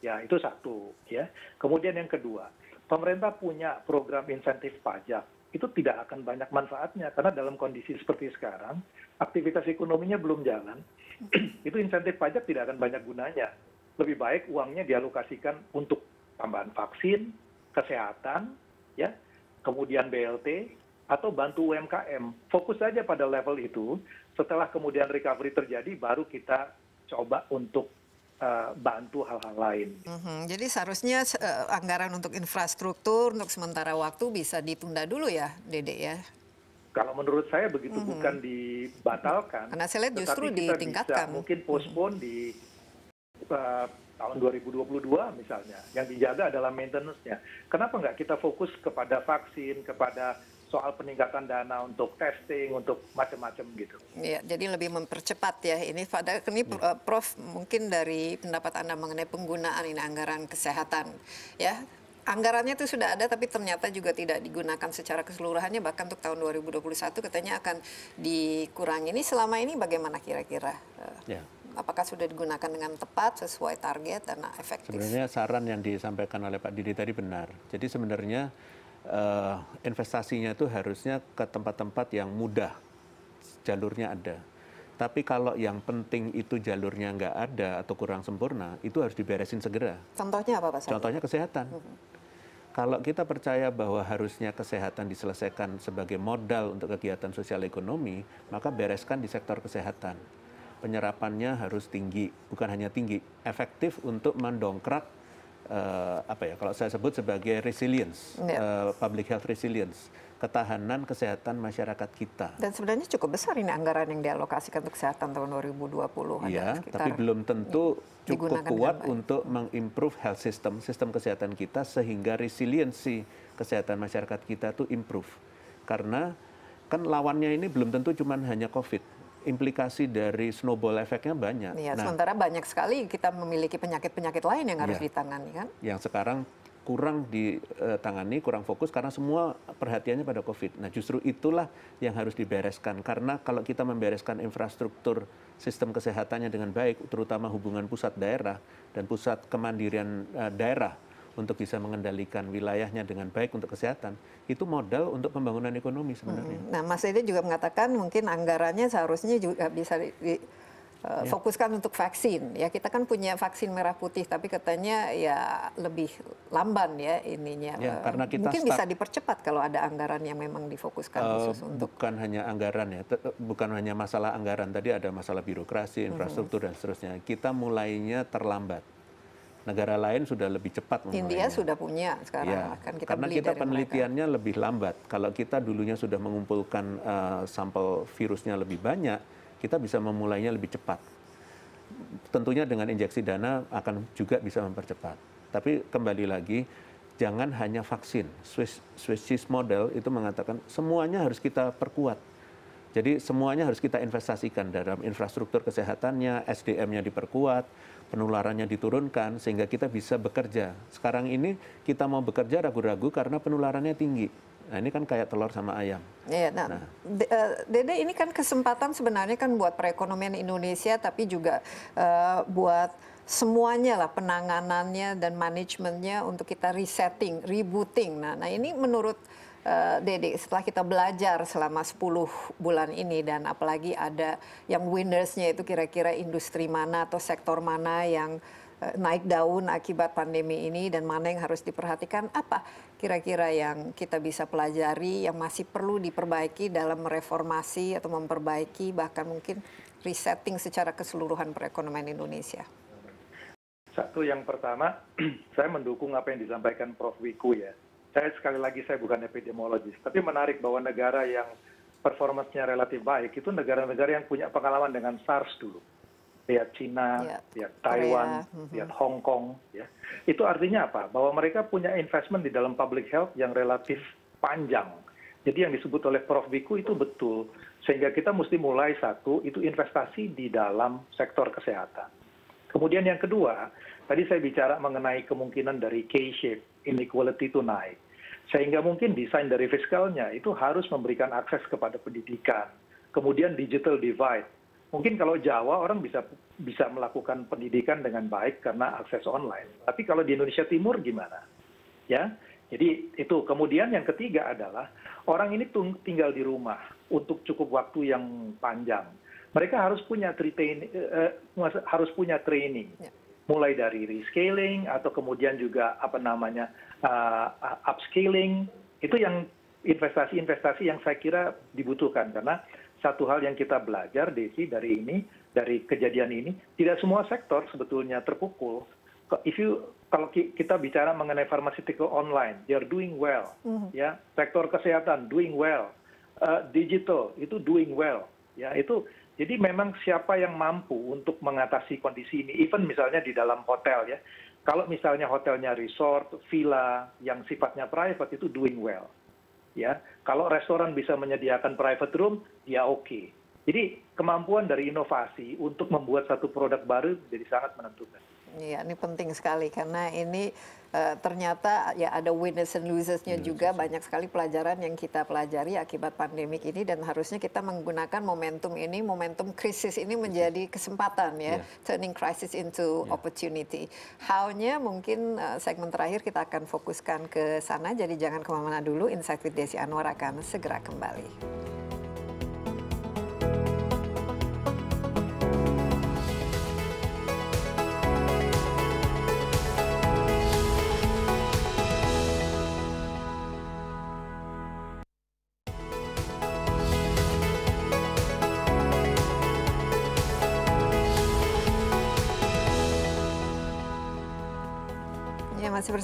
Ya, itu satu, ya. Kemudian yang kedua, pemerintah punya program insentif pajak. Itu tidak akan banyak manfaatnya karena dalam kondisi seperti sekarang, aktivitas ekonominya belum jalan. itu insentif pajak tidak akan banyak gunanya. Lebih baik uangnya dialokasikan untuk tambahan vaksin, kesehatan, ya kemudian blt atau bantu umkm fokus saja pada level itu setelah kemudian recovery terjadi baru kita coba untuk eh, bantu hal-hal lain. Mm-hmm. Jadi seharusnya uh, anggaran untuk infrastruktur untuk sementara waktu bisa ditunda dulu ya, Dede ya. Kalau menurut saya begitu mm-hmm. bukan dibatalkan. Karena saya lihat justru ditingkatkan. Bisa mungkin postpone mm-hmm. di Eh, tahun 2022 misalnya, yang dijaga adalah maintenance-nya. Kenapa nggak kita fokus kepada vaksin, kepada soal peningkatan dana untuk testing, untuk macam-macam gitu. Ya, jadi lebih mempercepat ya ini. Pada ini ya. Prof mungkin dari pendapat anda mengenai penggunaan ini anggaran kesehatan, ya anggarannya itu sudah ada tapi ternyata juga tidak digunakan secara keseluruhannya bahkan untuk tahun 2021 katanya akan dikurangi. Ini selama ini bagaimana kira-kira? Eh? Ya apakah sudah digunakan dengan tepat sesuai target dan efektif? Sebenarnya saran yang disampaikan oleh Pak Didi tadi benar. Jadi sebenarnya uh, investasinya itu harusnya ke tempat-tempat yang mudah jalurnya ada. Tapi kalau yang penting itu jalurnya nggak ada atau kurang sempurna, itu harus diberesin segera. Contohnya apa Pak? Contohnya kesehatan. Mm -hmm. Kalau kita percaya bahwa harusnya kesehatan diselesaikan sebagai modal untuk kegiatan sosial ekonomi, maka bereskan di sektor kesehatan penyerapannya harus tinggi, bukan hanya tinggi, efektif untuk mendongkrak uh, apa ya kalau saya sebut sebagai resilience, yeah. Ya. uh, public health resilience, ketahanan kesehatan masyarakat kita. Dan sebenarnya cukup besar ini anggaran yang dialokasikan untuk kesehatan tahun 2020. Iya, tapi belum tentu ya, cukup kuat untuk mengimprove health system, sistem kesehatan kita sehingga resiliensi kesehatan masyarakat kita itu improve. Karena kan lawannya ini belum tentu cuma hanya COVID implikasi dari snowball efeknya banyak. Ya, nah, sementara banyak sekali kita memiliki penyakit-penyakit lain yang harus ya, ditangani kan? Yang sekarang kurang ditangani, eh, kurang fokus karena semua perhatiannya pada COVID. Nah, justru itulah yang harus dibereskan karena kalau kita membereskan infrastruktur sistem kesehatannya dengan baik, terutama hubungan pusat daerah dan pusat kemandirian eh, daerah untuk bisa mengendalikan wilayahnya dengan baik untuk kesehatan itu modal untuk pembangunan ekonomi sebenarnya. Hmm. Nah, Mas Ede juga mengatakan mungkin anggarannya seharusnya juga bisa di, di e, ya. fokuskan untuk vaksin. Ya, kita kan punya vaksin merah putih tapi katanya ya lebih lamban ya ininya. Ya, e, karena kita mungkin bisa dipercepat kalau ada anggaran yang memang difokuskan uh, khusus untuk bukan hanya anggaran ya, bukan hanya masalah anggaran tadi ada masalah birokrasi, hmm. infrastruktur -hmm. dan seterusnya. Kita mulainya terlambat negara lain sudah lebih cepat India sudah punya sekarang ya, akan kita karena kita penelitiannya mereka. lebih lambat kalau kita dulunya sudah mengumpulkan uh, sampel virusnya lebih banyak kita bisa memulainya lebih cepat tentunya dengan injeksi dana akan juga bisa mempercepat tapi kembali lagi jangan hanya vaksin Swiss Swiss model itu mengatakan semuanya harus kita perkuat jadi semuanya harus kita investasikan dalam infrastruktur kesehatannya, SDM-nya diperkuat, penularannya diturunkan sehingga kita bisa bekerja. Sekarang ini kita mau bekerja ragu-ragu karena penularannya tinggi. Nah, ini kan kayak telur sama ayam. Iya, nah, nah. Eh, Dede ini kan kesempatan sebenarnya kan buat perekonomian Indonesia tapi juga uh, buat semuanya lah penanganannya dan manajemennya untuk kita resetting, rebooting. Nah, nah ini menurut Eh, Dede setelah kita belajar selama 10 bulan ini dan apalagi ada yang winnersnya itu kira-kira industri mana atau sektor mana yang eh, naik daun akibat pandemi ini dan mana yang harus diperhatikan apa kira-kira yang kita bisa pelajari yang masih perlu diperbaiki dalam reformasi atau memperbaiki bahkan mungkin resetting secara keseluruhan perekonomian Indonesia. Satu yang pertama, saya mendukung apa yang disampaikan Prof Wiku ya saya sekali lagi saya bukan epidemiologis tapi menarik bahwa negara yang performanya relatif baik itu negara-negara yang punya pengalaman dengan SARS dulu lihat Cina, ya, lihat Taiwan, mhm. lihat Hong Kong, ya. Itu artinya apa? Bahwa mereka punya investment di dalam public health yang relatif panjang. Jadi yang disebut oleh Prof. Biku itu betul. Sehingga kita mesti mulai satu, itu investasi di dalam sektor kesehatan. Kemudian yang kedua, tadi saya bicara mengenai kemungkinan dari K-shape, inequality itu naik sehingga mungkin desain dari fiskalnya itu harus memberikan akses kepada pendidikan kemudian digital divide mungkin kalau Jawa orang bisa bisa melakukan pendidikan dengan baik karena akses online tapi kalau di Indonesia Timur gimana ya jadi itu kemudian yang ketiga adalah orang ini tinggal di rumah untuk cukup waktu yang panjang mereka harus punya training uh, eh, eh, harus punya training ya. mulai dari rescaling atau kemudian juga apa namanya Uh, uh, upscaling itu yang investasi investasi yang saya kira dibutuhkan karena satu hal yang kita belajar desi dari ini dari kejadian ini tidak semua sektor sebetulnya terpukul if you kalau kita bicara mengenai pharmaceutical online they are doing well mm -hmm. ya sektor kesehatan doing well uh, digital itu doing well ya itu jadi memang siapa yang mampu untuk mengatasi kondisi ini even misalnya di dalam hotel ya kalau misalnya hotelnya resort villa yang sifatnya private itu doing well ya kalau restoran bisa menyediakan private room ya oke okay. jadi kemampuan dari inovasi untuk membuat satu produk baru jadi sangat menentukan iya ini penting sekali karena ini eh, ternyata ya ada winners and losersnya juga banyak sekali pelajaran yang kita pelajari akibat pandemik ini dan harusnya kita menggunakan momentum ini momentum krisis ini menjadi kesempatan ya yeah. turning crisis into yeah. opportunity How-nya mungkin uh, segmen terakhir kita akan fokuskan ke sana jadi jangan kemana-mana dulu Insight with Desi Anwar akan segera kembali.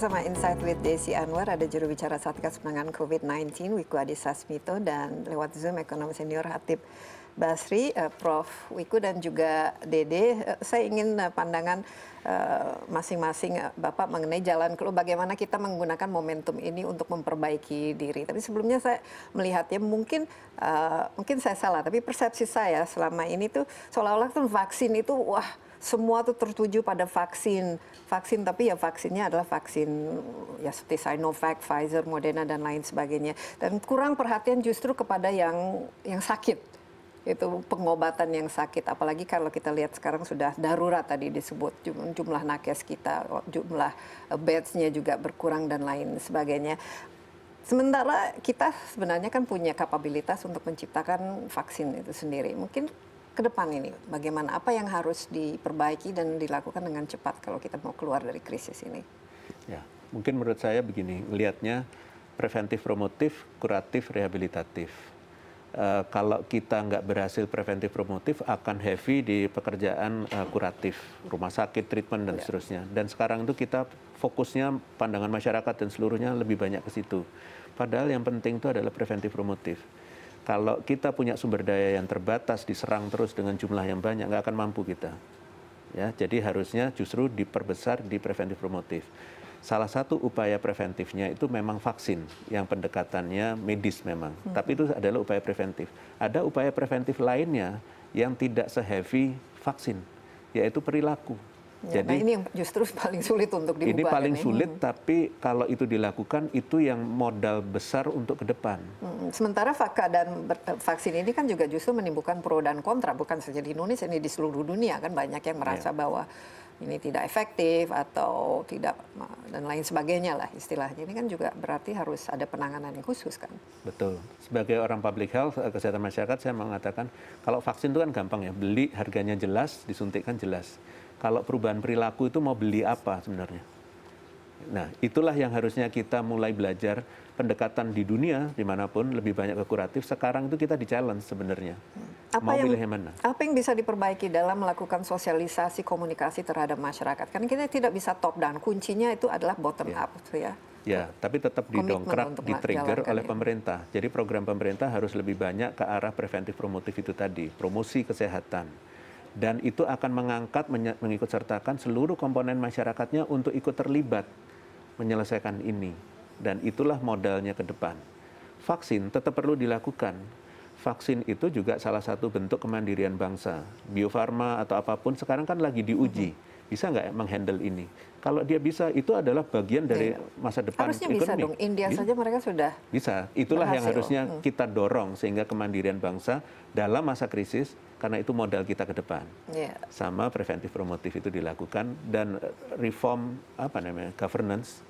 bersama Insight with Desi Anwar ada juru bicara Satgas Penanganan COVID-19 Wiku Adhisa Smito dan lewat Zoom ekonom senior Hatip Basri, eh, Prof Wiku dan juga Dede. Eh, saya ingin eh, pandangan masing-masing Bapak mengenai jalan keluar bagaimana kita menggunakan momentum ini untuk memperbaiki diri. Tapi sebelumnya saya melihatnya mungkin mungkin saya salah, tapi persepsi saya selama ini tuh seolah-olah vaksin itu wah semua itu tertuju pada vaksin vaksin tapi ya vaksinnya adalah vaksin ya seperti Sinovac, Pfizer, Moderna dan lain sebagainya dan kurang perhatian justru kepada yang yang sakit itu pengobatan yang sakit apalagi kalau kita lihat sekarang sudah darurat tadi disebut jumlah nakes kita jumlah eh, bedsnya juga berkurang dan lain sebagainya sementara kita sebenarnya kan punya kapabilitas untuk menciptakan vaksin itu sendiri mungkin ke depan ini bagaimana apa yang harus diperbaiki dan dilakukan dengan cepat kalau kita mau keluar dari krisis ini? Ya, mungkin menurut saya begini, melihatnya preventif promotif, kuratif, rehabilitatif. Uh, kalau kita nggak berhasil preventif promotif akan heavy di pekerjaan uh, kuratif, rumah sakit, treatment dan ya. seterusnya. Dan sekarang itu kita fokusnya pandangan masyarakat dan seluruhnya lebih banyak ke situ. Padahal yang penting itu adalah preventif promotif. Kalau kita punya sumber daya yang terbatas, diserang terus dengan jumlah yang banyak, nggak akan mampu kita. Ya, jadi harusnya justru diperbesar di preventif promotif. Salah satu upaya preventifnya itu memang vaksin yang pendekatannya medis memang, hmm. tapi itu adalah upaya preventif. Ada upaya preventif lainnya yang tidak seheavy vaksin, yaitu perilaku Ya, nah ini yang justru paling sulit untuk dibubarkan ini paling sulit hmm. tapi kalau itu dilakukan itu yang modal besar untuk ke depan hmm, sementara eh, vaksin ini kan juga justru menimbulkan pro dan kontra bukan saja di Indonesia ini di seluruh dunia kan banyak yang merasa ya. bahwa ini tidak efektif atau tidak dan lain sebagainya lah istilahnya ini kan juga berarti harus ada penanganan yang khusus kan betul sebagai orang public health eh, kesehatan masyarakat saya mengatakan kalau vaksin itu kan gampang ya beli harganya jelas disuntikkan jelas kalau perubahan perilaku itu mau beli apa sebenarnya. Nah, itulah yang harusnya kita mulai belajar pendekatan di dunia dimanapun lebih banyak ke kuratif. Sekarang itu kita di challenge sebenarnya. Hmm. Apa Mau yang, yang mana? Apa yang bisa diperbaiki dalam melakukan sosialisasi komunikasi terhadap masyarakat? Karena kita tidak bisa top down. Kuncinya itu adalah bottom yeah. up, gitu ya. Ya, tapi tetap didongkrak, di-trigger oleh ya. pemerintah. Jadi program pemerintah harus lebih banyak ke arah preventif promotif itu tadi, promosi kesehatan dan itu akan mengangkat mengikut sertakan seluruh komponen masyarakatnya untuk ikut terlibat menyelesaikan ini dan itulah modalnya ke depan. Vaksin tetap perlu dilakukan. Vaksin itu juga salah satu bentuk kemandirian bangsa. Biofarma atau apapun sekarang kan lagi diuji bisa nggak menghandle ini? Kalau dia bisa, itu adalah bagian dari iya. masa depan Harusnya ekonomi. bisa dong, India bisa. saja mereka sudah Bisa, itulah berhasil. yang harusnya hmm. kita dorong sehingga kemandirian bangsa dalam masa krisis, karena itu modal kita ke depan. Yeah. Sama preventif promotif itu dilakukan, dan eh, reform apa namanya governance,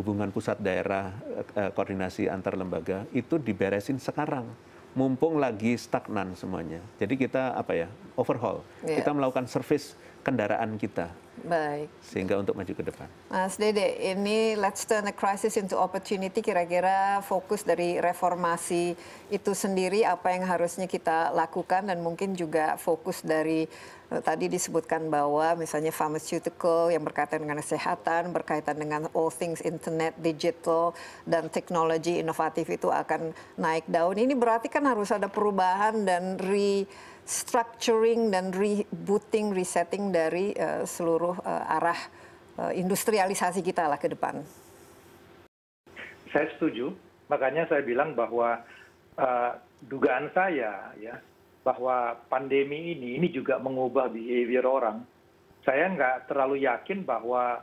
hubungan pusat daerah, eh, eh, koordinasi antar lembaga, itu diberesin sekarang mumpung lagi stagnan semuanya. Jadi kita apa ya overhaul, yeah. kita melakukan service kendaraan kita. Baik. Sehingga untuk maju ke depan. Mas Dede, ini let's turn the crisis into opportunity kira-kira fokus dari reformasi itu sendiri apa yang harusnya kita lakukan dan mungkin juga fokus dari eh, tadi disebutkan bahwa misalnya pharmaceutical yang berkaitan dengan kesehatan, berkaitan dengan all things internet, digital dan teknologi inovatif itu akan naik daun. Ini berarti kan harus ada perubahan dan re structuring dan rebooting resetting dari eh, seluruh eh, arah eh, industrialisasi kita lah ke depan saya setuju makanya saya bilang bahwa dugaan saya ya bahwa pandemi ini ini juga mengubah behavior orang saya nggak terlalu yakin bahwa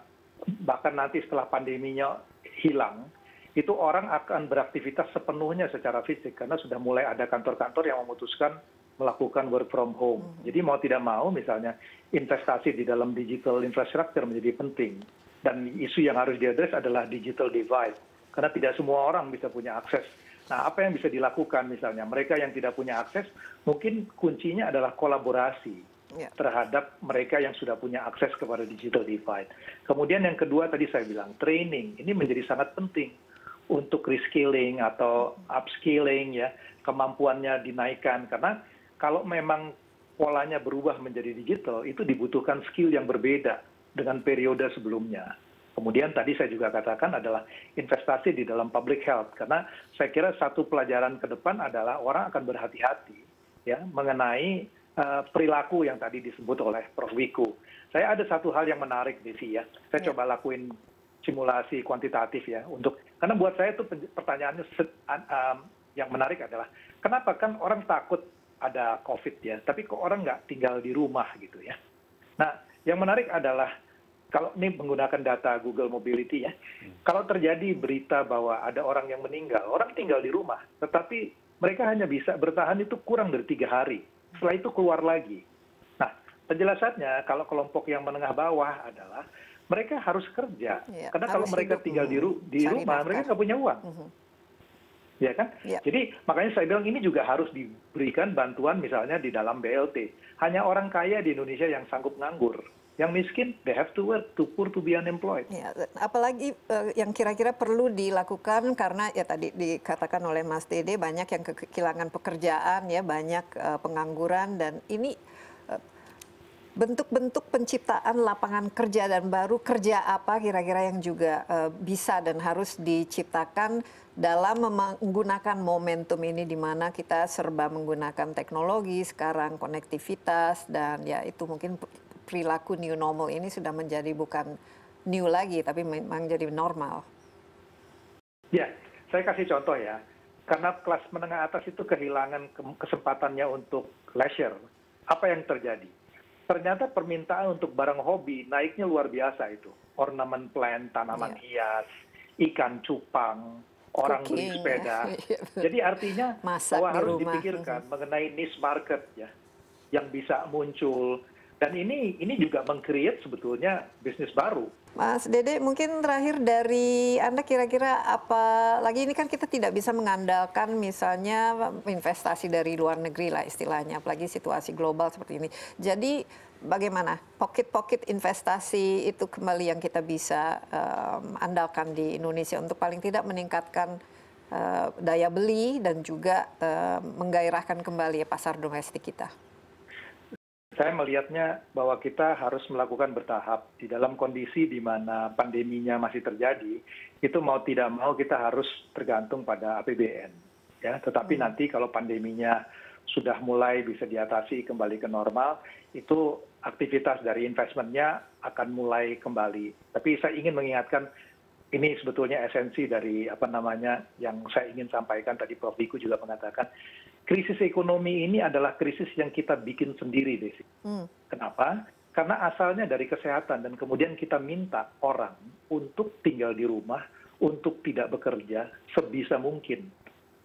bahkan nanti setelah pandeminya hilang, itu orang akan beraktivitas sepenuhnya secara fisik karena sudah mulai ada kantor-kantor yang memutuskan melakukan work from home. Hmm. Jadi mau tidak mau misalnya investasi di dalam digital infrastructure menjadi penting. Dan isu yang harus diadres adalah digital divide. Karena tidak semua orang bisa punya akses. Nah apa yang bisa dilakukan misalnya? Mereka yang tidak punya akses mungkin kuncinya adalah kolaborasi ya. terhadap mereka yang sudah punya akses kepada digital divide. Kemudian yang kedua tadi saya bilang training. Ini menjadi sangat penting untuk reskilling atau upskilling ya kemampuannya dinaikkan karena kalau memang polanya berubah menjadi digital itu dibutuhkan skill yang berbeda dengan periode sebelumnya. Kemudian tadi saya juga katakan adalah investasi di dalam public health karena saya kira satu pelajaran ke depan adalah orang akan berhati-hati ya mengenai uh, perilaku yang tadi disebut oleh Prof Wiku. Saya ada satu hal yang menarik Desi ya. Saya ya. coba lakuin simulasi kuantitatif ya untuk karena buat saya itu pertanyaannya set, uh, um, yang menarik adalah kenapa kan orang takut ada covid ya tapi kok orang nggak tinggal di rumah gitu ya nah yang menarik adalah kalau ini menggunakan data Google Mobility ya, hmm. kalau terjadi berita bahwa ada orang yang meninggal, orang tinggal di rumah, tetapi mereka hanya bisa bertahan itu kurang dari tiga hari. Setelah itu keluar lagi. Nah, penjelasannya kalau kelompok yang menengah bawah adalah mereka harus kerja, ya, karena harus kalau mereka hidup, tinggal di, ru di rumah, mereka nggak punya uang. Uh mhm. -huh ya kan ya. jadi makanya saya bilang ini juga harus diberikan bantuan misalnya di dalam blt hanya orang kaya di indonesia yang sanggup nganggur yang miskin they have to work to poor to be unemployed Ya, apalagi eh, yang kira-kira perlu dilakukan karena ya tadi dikatakan oleh mas dede banyak yang kehilangan pekerjaan ya banyak eh, pengangguran dan ini bentuk-bentuk penciptaan lapangan kerja dan baru kerja apa kira-kira yang juga eh, bisa dan harus diciptakan dalam menggunakan momentum ini di mana kita serba menggunakan teknologi sekarang konektivitas dan ya itu mungkin perilaku new normal ini sudah menjadi bukan new lagi tapi memang jadi normal. Ya, saya kasih contoh ya. Karena kelas menengah atas itu kehilangan kesempatannya untuk leisure. Apa yang terjadi? ternyata permintaan untuk barang hobi naiknya luar biasa itu ornamen plant tanaman iya. hias ikan cupang orang beli sepeda ya. iya, jadi artinya Masak bahwa harus rumah. dipikirkan mengenai niche market ya yang bisa muncul dan ini ini juga mengcreate sebetulnya bisnis baru Mas Dede, mungkin terakhir dari Anda kira-kira apa lagi ini kan kita tidak bisa mengandalkan misalnya investasi dari luar negeri lah istilahnya, apalagi situasi global seperti ini. Jadi bagaimana pocket-pocket investasi itu kembali yang kita bisa um, andalkan di Indonesia untuk paling tidak meningkatkan uh, daya beli dan juga uh, menggairahkan kembali pasar domestik kita? saya melihatnya bahwa kita harus melakukan bertahap di dalam kondisi di mana pandeminya masih terjadi itu mau tidak mau kita harus tergantung pada APBN ya tetapi hmm. nanti kalau pandeminya sudah mulai bisa diatasi kembali ke normal itu aktivitas dari investmentnya akan mulai kembali tapi saya ingin mengingatkan ini sebetulnya esensi dari apa namanya yang saya ingin sampaikan tadi Prof Wiku juga mengatakan krisis ekonomi ini adalah krisis yang kita bikin sendiri desi hmm. kenapa karena asalnya dari kesehatan dan kemudian kita minta orang untuk tinggal di rumah untuk tidak bekerja sebisa mungkin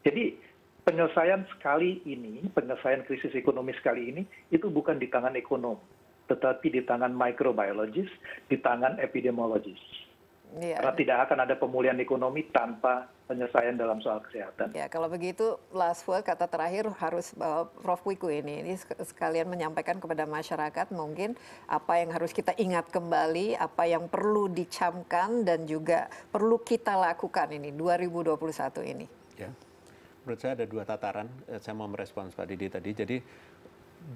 jadi penyelesaian sekali ini penyelesaian krisis ekonomi sekali ini itu bukan di tangan ekonom, tetapi di tangan microbiologis di tangan epidemiologis Iya. karena tidak akan ada pemulihan ekonomi tanpa penyelesaian dalam soal kesehatan. Ya, kalau begitu last word kata terakhir harus uh, Prof Wiku ini ini sekalian menyampaikan kepada masyarakat mungkin apa yang harus kita ingat kembali, apa yang perlu dicamkan dan juga perlu kita lakukan ini 2021 ini. Ya. Menurut saya ada dua tataran, eh, saya mau merespons Pak Didi tadi. Jadi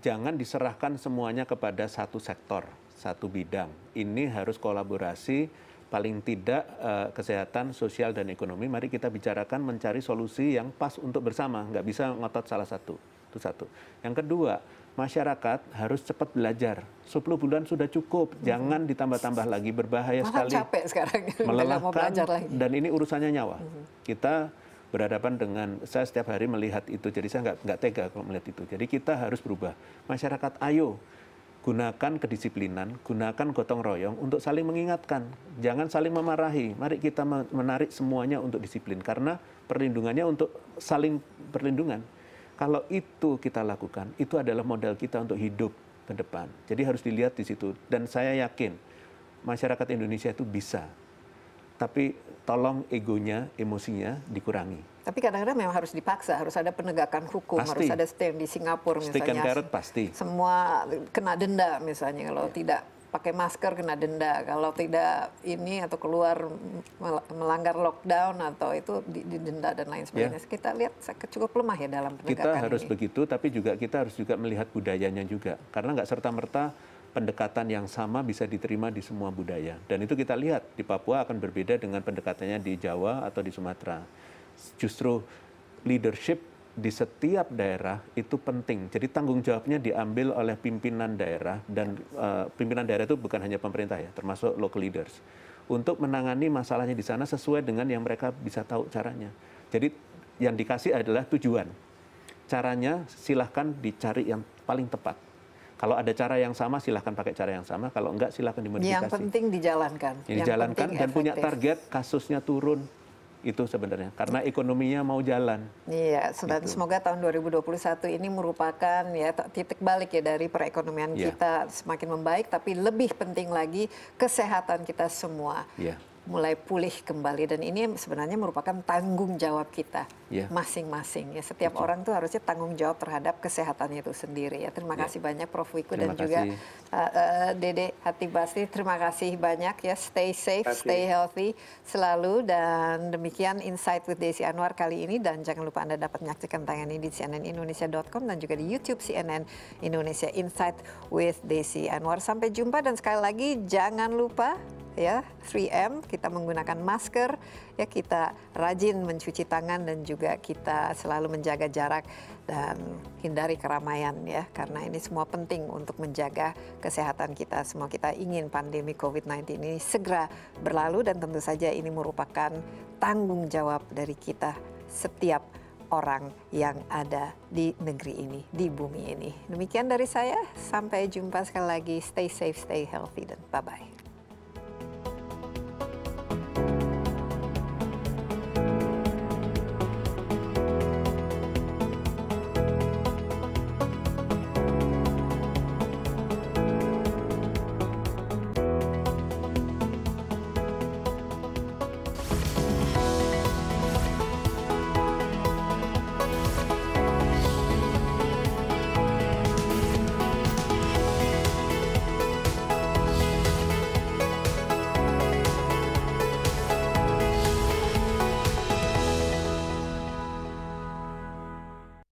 jangan diserahkan semuanya kepada satu sektor, satu bidang. Ini harus kolaborasi paling tidak eh, kesehatan, sosial, dan ekonomi, mari kita bicarakan mencari solusi yang pas untuk bersama, nggak bisa ngotot salah satu. Itu satu. Yang kedua, masyarakat harus cepat belajar. 10 bulan sudah cukup, mhm. jangan ditambah-tambah lagi, berbahaya Malah sekali. capek sekarang, melelahkan, mau belajar lagi. dan ini urusannya nyawa. Mhm. Kita berhadapan dengan saya setiap hari melihat itu jadi saya nggak nggak tega kalau melihat itu jadi kita harus berubah masyarakat ayo gunakan kedisiplinan, gunakan gotong royong untuk saling mengingatkan. Jangan saling memarahi. Mari kita menarik semuanya untuk disiplin karena perlindungannya untuk saling perlindungan. Kalau itu kita lakukan, itu adalah modal kita untuk hidup ke depan. Jadi harus dilihat di situ dan saya yakin masyarakat Indonesia itu bisa. Tapi tolong egonya, emosinya dikurangi. Tapi kadang-kadang memang harus dipaksa, harus ada penegakan hukum, pasti. harus ada stand di Singapura misalnya. Stick carrot pasti. Semua kena denda misalnya kalau yeah. tidak pakai masker kena denda, kalau tidak ini atau keluar melanggar lockdown atau itu didenda dan lain sebagainya. Yeah. Kita lihat cukup lemah ya dalam penegakan Kita harus begitu, tapi juga kita harus juga melihat budayanya juga, karena nggak serta merta pendekatan yang sama bisa diterima di semua budaya. Dan itu kita lihat di Papua akan berbeda dengan pendekatannya di Jawa atau di Sumatera justru leadership di setiap daerah itu penting. Jadi tanggung jawabnya diambil oleh pimpinan daerah dan uh, pimpinan daerah itu bukan hanya pemerintah ya, termasuk local leaders untuk menangani masalahnya di sana sesuai dengan yang mereka bisa tahu caranya. Jadi yang dikasih adalah tujuan. Caranya silahkan dicari yang paling tepat. Kalau ada cara yang sama silahkan pakai cara yang sama, kalau enggak silahkan dimodifikasi. Yang penting dijalankan. Yang, dijalankan penting dan efektif. punya target kasusnya turun, itu sebenarnya karena ekonominya mau jalan. Iya, dan gitu. semoga tahun 2021 ini merupakan ya titik balik ya dari perekonomian ya. kita semakin membaik tapi lebih penting lagi kesehatan kita semua. Iya mulai pulih kembali dan ini sebenarnya merupakan tanggung jawab kita iya. masing-masing ya setiap Betul. orang tuh harusnya tanggung jawab terhadap kesehatannya itu sendiri ya terima yeah. kasih banyak Prof Wiku terima dan kasih. juga uh, eh, uh, eh, Dede Hati Basri terima kasih banyak ya stay safe stay healthy selalu dan demikian Insight with Desi Anwar kali ini dan jangan lupa anda dapat menyaksikan tayangan ini di cnnindonesia.com dan juga di YouTube CNN Indonesia Insight with Desi Anwar sampai jumpa dan sekali lagi jangan lupa ya 3M kita menggunakan masker ya kita rajin mencuci tangan dan juga kita selalu menjaga jarak dan hindari keramaian ya karena ini semua penting untuk menjaga kesehatan kita semua kita ingin pandemi COVID-19 ini segera berlalu dan tentu saja ini merupakan tanggung jawab dari kita setiap orang yang ada di negeri ini, di bumi ini. Demikian dari saya, sampai jumpa sekali lagi. Stay safe, stay healthy, dan bye-bye.